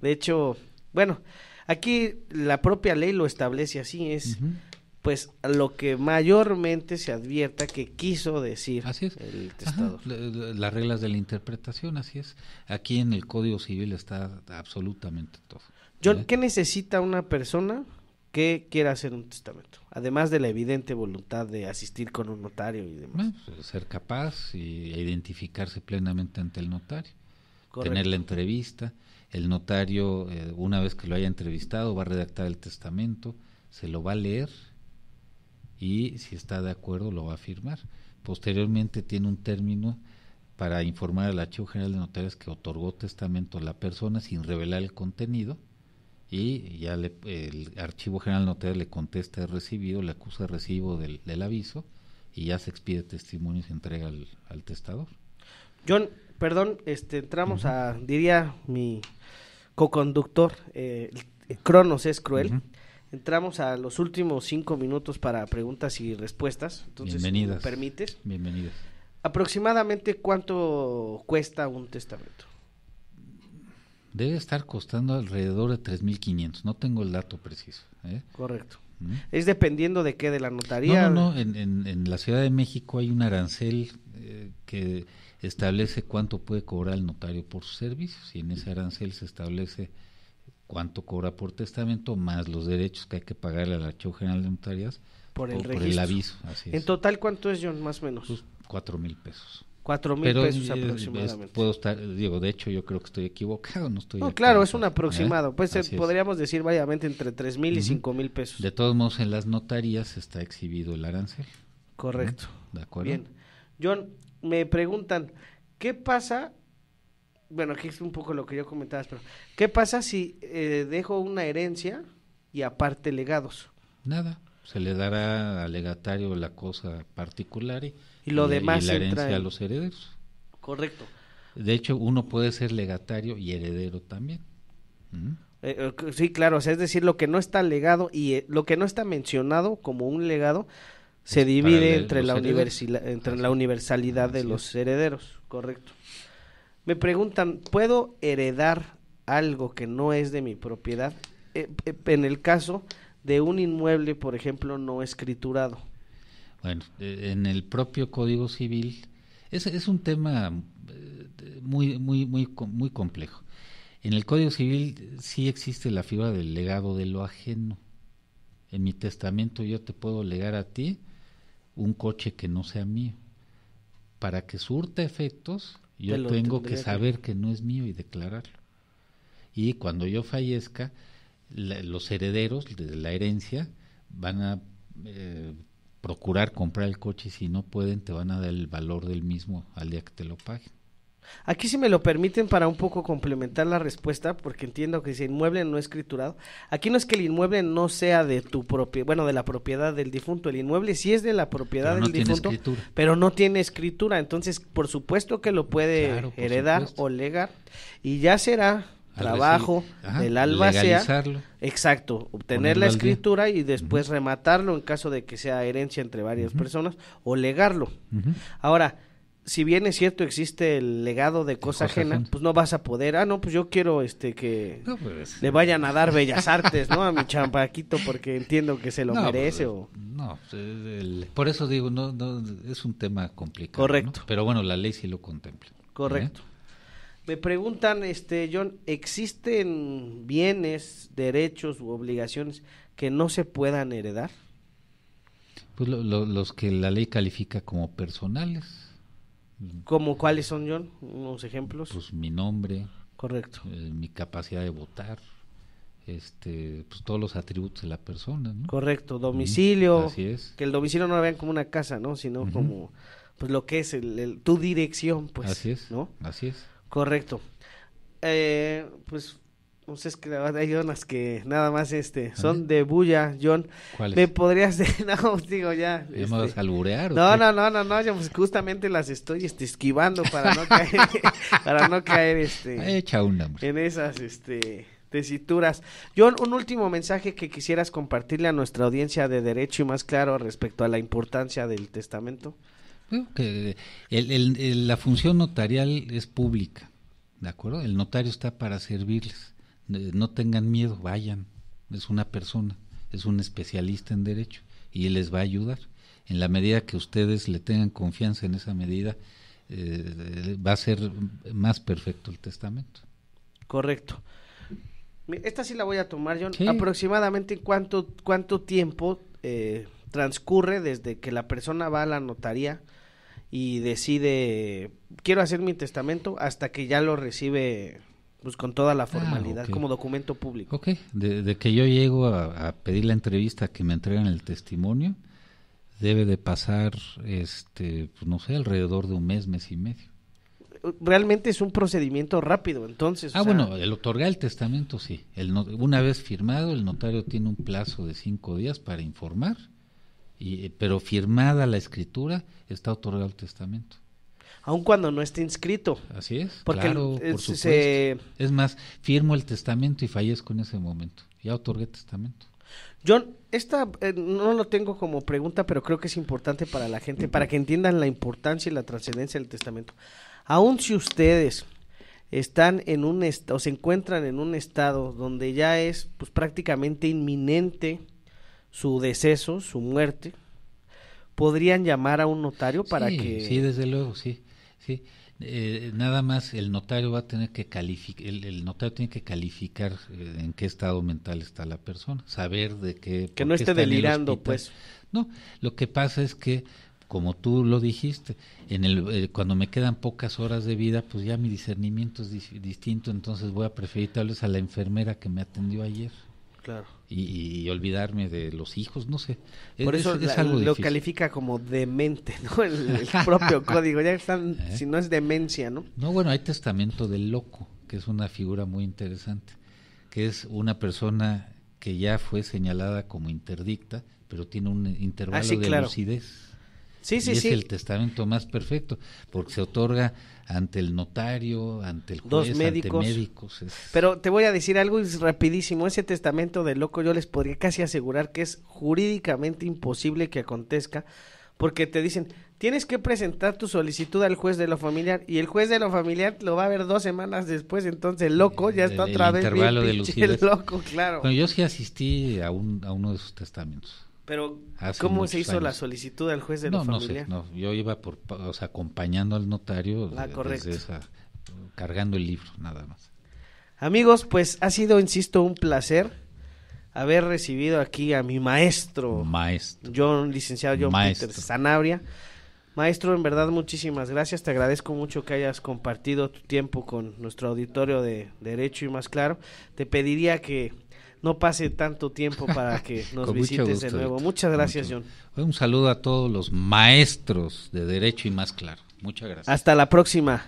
De hecho, bueno, aquí la propia ley lo establece así, es pues lo que mayormente se advierta que quiso decir así es. el las reglas de la interpretación, así es. Aquí en el Código Civil está absolutamente todo. ¿qué necesita una persona que quiera hacer un testamento? Además de la evidente voluntad de asistir con un notario y demás. Pues, ser capaz y identificarse plenamente ante el notario. Tener la entrevista. El notario, eh, una vez que lo haya entrevistado, va a redactar el testamento, se lo va a leer y si está de acuerdo lo va a firmar. Posteriormente tiene un término para informar al Archivo General de Notarios que otorgó testamento a la persona sin revelar el contenido y ya el archivo general notarial le contesta el recibido, le acusa el recibo del, aviso y ya se expide testimonio y se entrega al, testador. John, perdón, este, entramos a, diría mi coconductor, eh, Cronos es cruel. Entramos a los últimos cinco minutos para preguntas y respuestas. Entonces, Si ¿me permites? Bienvenidas. ¿Aproximadamente cuánto cuesta un testamento? Debe estar costando alrededor de 3.500, no tengo el dato preciso. ¿eh? Correcto. ¿Mm? Es dependiendo de qué, de la notaría. No, no, En, la Ciudad de México hay un arancel eh, que establece cuánto puede cobrar el notario por sus servicios y en ese arancel se establece cuánto cobra por testamento más los derechos que hay que pagarle al Archivo General de Notarias por el, registro, aviso. en total, ¿cuánto es, John, más o menos? Pues, cuatro mil pesos. Cuatro mil pesos aproximadamente. puedo estar, digo, de hecho yo creo que estoy equivocado, no estoy. No, claro, es un ¿eh? aproximado. Pues podríamos decir variamente entre tres mil y cinco mil pesos. De todos modos, en las notarías está exhibido el arancel. Correcto. ¿Eh? De acuerdo. Bien. John, me preguntan, ¿qué pasa? Bueno, aquí es un poco lo que yo comentaba, pero ¿qué pasa si eh, dejo una herencia y aparte legados? Nada, se le dará al legatario la cosa particular y y lo demás. herencia a los herederos. Correcto. De hecho, uno puede ser legatario y heredero también. ¿Mm? Eh, eh, sí, claro, es decir, lo que no está legado y eh, lo que no está mencionado como un legado se divide entre, la, entre la universalidad de los herederos, correcto. Me preguntan, ¿puedo heredar algo que no es de mi propiedad? en el caso de un inmueble, por ejemplo, no escriturado. Bueno, en el propio Código Civil es, es un tema eh, muy, muy, muy, muy complejo. En el Código Civil eh, sí existe la figura del legado de lo ajeno. En mi testamento yo te puedo legar a ti un coche que no sea mío. Para que surta efectos, yo tengo que saber que... no es mío y declararlo. Y cuando yo fallezca, los herederos de la herencia van a eh, procurar comprar el coche y si no pueden te van a dar el valor del mismo al día que te lo paguen. Aquí si me lo permiten para un poco complementar la respuesta, porque entiendo que si inmueble no es escriturado, aquí no es que el inmueble no sea de tu propio, bueno, de la propiedad del difunto, el inmueble sí es de la propiedad del difunto, pero no tiene escritura, entonces por supuesto que lo puede heredar o legar y ya será trabajo del sea Exacto, obtener la escritura y después rematarlo en caso de que sea herencia entre varias personas o legarlo. Ahora, si bien es cierto existe el legado de cosa, ajena, pues no vas a poder, ah, no, pues yo quiero este que pues, le vayan a dar bellas artes, ¿no? A mi champaquito porque entiendo que se lo *laughs* merece pues, o... No, pues, por eso digo, no, es un tema complicado. Correcto. Pero bueno, la ley sí lo contempla. Correcto. ¿Eh? Me preguntan, este, John, ¿existen bienes, derechos u obligaciones que no se puedan heredar? Pues los que la ley califica como personales. ¿Como cuáles son, John? Unos ejemplos. Pues mi nombre. Correcto. Eh, mi capacidad de votar. Este, pues todos los atributos de la persona. Correcto, domicilio. así es. Que el domicilio no lo vean como una casa, ¿no? Sino como pues lo que es tu dirección, pues. Así es. ¿no? Así es. Correcto. Eh, pues no pues que hay unas que nada más este son de bulla, John. ¿Cuáles? ¿Me podrías de, *laughs* no digo ya? Este, a No, no, no, no, no, pues, justamente las estoy este, esquivando para no caer *laughs* para no caer este ah, en esas este tesituras. John, un último mensaje que quisieras compartirle a nuestra audiencia de derecho y más claro respecto a la importancia del testamento. Que la función notarial es pública, ¿de acuerdo? El notario está para servirles. No tengan miedo, vayan. Es una persona, es un especialista en derecho y les va a ayudar. En la medida que ustedes le tengan confianza en esa medida, eh, va a ser más perfecto el testamento. Correcto. Esta sí la voy a tomar, John. Aproximadamente cuánto, cuánto tiempo eh, transcurre desde que la persona va a la notaría y decide, quiero hacer mi testamento hasta que ya lo recibe pues con toda la ah, formalidad, como documento público. Ok, de, que yo llego a, pedir la entrevista, que me entregan el testimonio, debe de pasar, este, pues, no sé, alrededor de un mes, mes y medio. Realmente es un procedimiento rápido, entonces. Ah, bueno, el otorgar el testamento sí. El una vez firmado, el notario tiene un plazo de cinco días para informar pero firmada la escritura, está otorgado el testamento. Aun cuando no esté inscrito. Así es. Porque Es más, firmo el testamento y fallezco en ese momento. Ya otorgué testamento. John, esta eh, no lo tengo como pregunta, pero creo que es importante para la gente, para que entiendan la importancia y la trascendencia del testamento. Aun si ustedes están en un estado, o se encuentran en un estado donde ya es pues prácticamente inminente su deceso, su muerte, podrían llamar a un notario para que... Sí, desde luego, sí, sí. Eh, nada más el notario va a tener que calificar, el, notario tiene que calificar eh, en qué estado mental está la persona, saber de qué... Que no esté delirando, pues. No, lo que pasa es que, como tú lo dijiste, en el, eh, cuando me quedan pocas horas de vida, pues ya mi discernimiento es distinto, entonces voy a preferir tal vez a la enfermera que me atendió ayer. Claro y, olvidarme de los hijos, no sé. Por eso lo califica como demente, ¿no? El, *laughs* propio código, ya están, *laughs* ¿Eh? si no es demencia, ¿no? No, bueno, hay testamento del loco, que es una figura muy interesante, que es una persona que ya fue señalada como interdicta, pero tiene un intervalo ah, de lucidez. Sí, sí, y sí. Es el testamento más perfecto, porque se otorga ante el notario, ante el juez, Ante médicos Pero te voy a decir algo rapidísimo, ese testamento de loco yo les podría casi asegurar que es jurídicamente imposible que acontezca, porque te dicen, tienes que presentar tu solicitud al juez de lo familiar y el juez de lo familiar lo va a ver dos semanas después, entonces loco, ya está otra vez. Intervalo loco, claro. yo sí asistí a, un, a uno de sus testamentos. Pero, ¿cómo se hizo la solicitud al juez de no, lo No, yo iba por, acompañando al notario, ah, cargando el libro, nada más. Amigos, pues ha sido, insisto, un placer haber recibido aquí a mi maestro, maestro. John, licenciado John maestro. Peter Sanabria. Maestro, en verdad, muchísimas gracias. Te agradezco mucho que hayas compartido tu tiempo con nuestro auditorio de Derecho y Más Claro. Te pediría que no pase tanto tiempo para que *laughs* nos visites de nuevo. Muchas gracias, John. Pues un saludo a todos los maestros de Derecho y Más Claro. Muchas gracias. Hasta la próxima.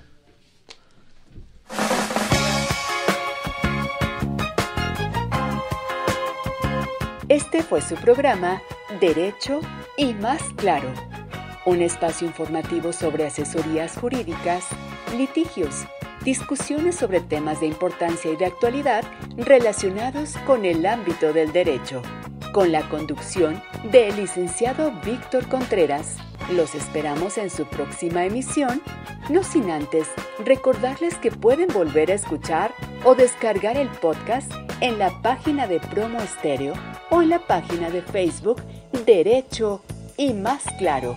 Este fue su programa Derecho y Más Claro, un espacio informativo sobre asesorías jurídicas, litigios discusiones sobre temas de importancia y de actualidad relacionados con el ámbito del derecho, con la conducción del licenciado Víctor Contreras. Los esperamos en su próxima emisión, no sin antes recordarles que pueden volver a escuchar o descargar el podcast en la página de Promo Estéreo o en la página de Facebook Derecho y Más Claro.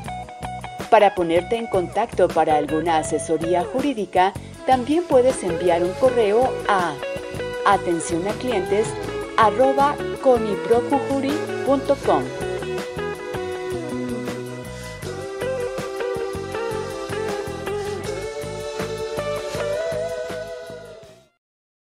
Para ponerte en contacto para alguna asesoría jurídica, también puedes enviar un correo a atención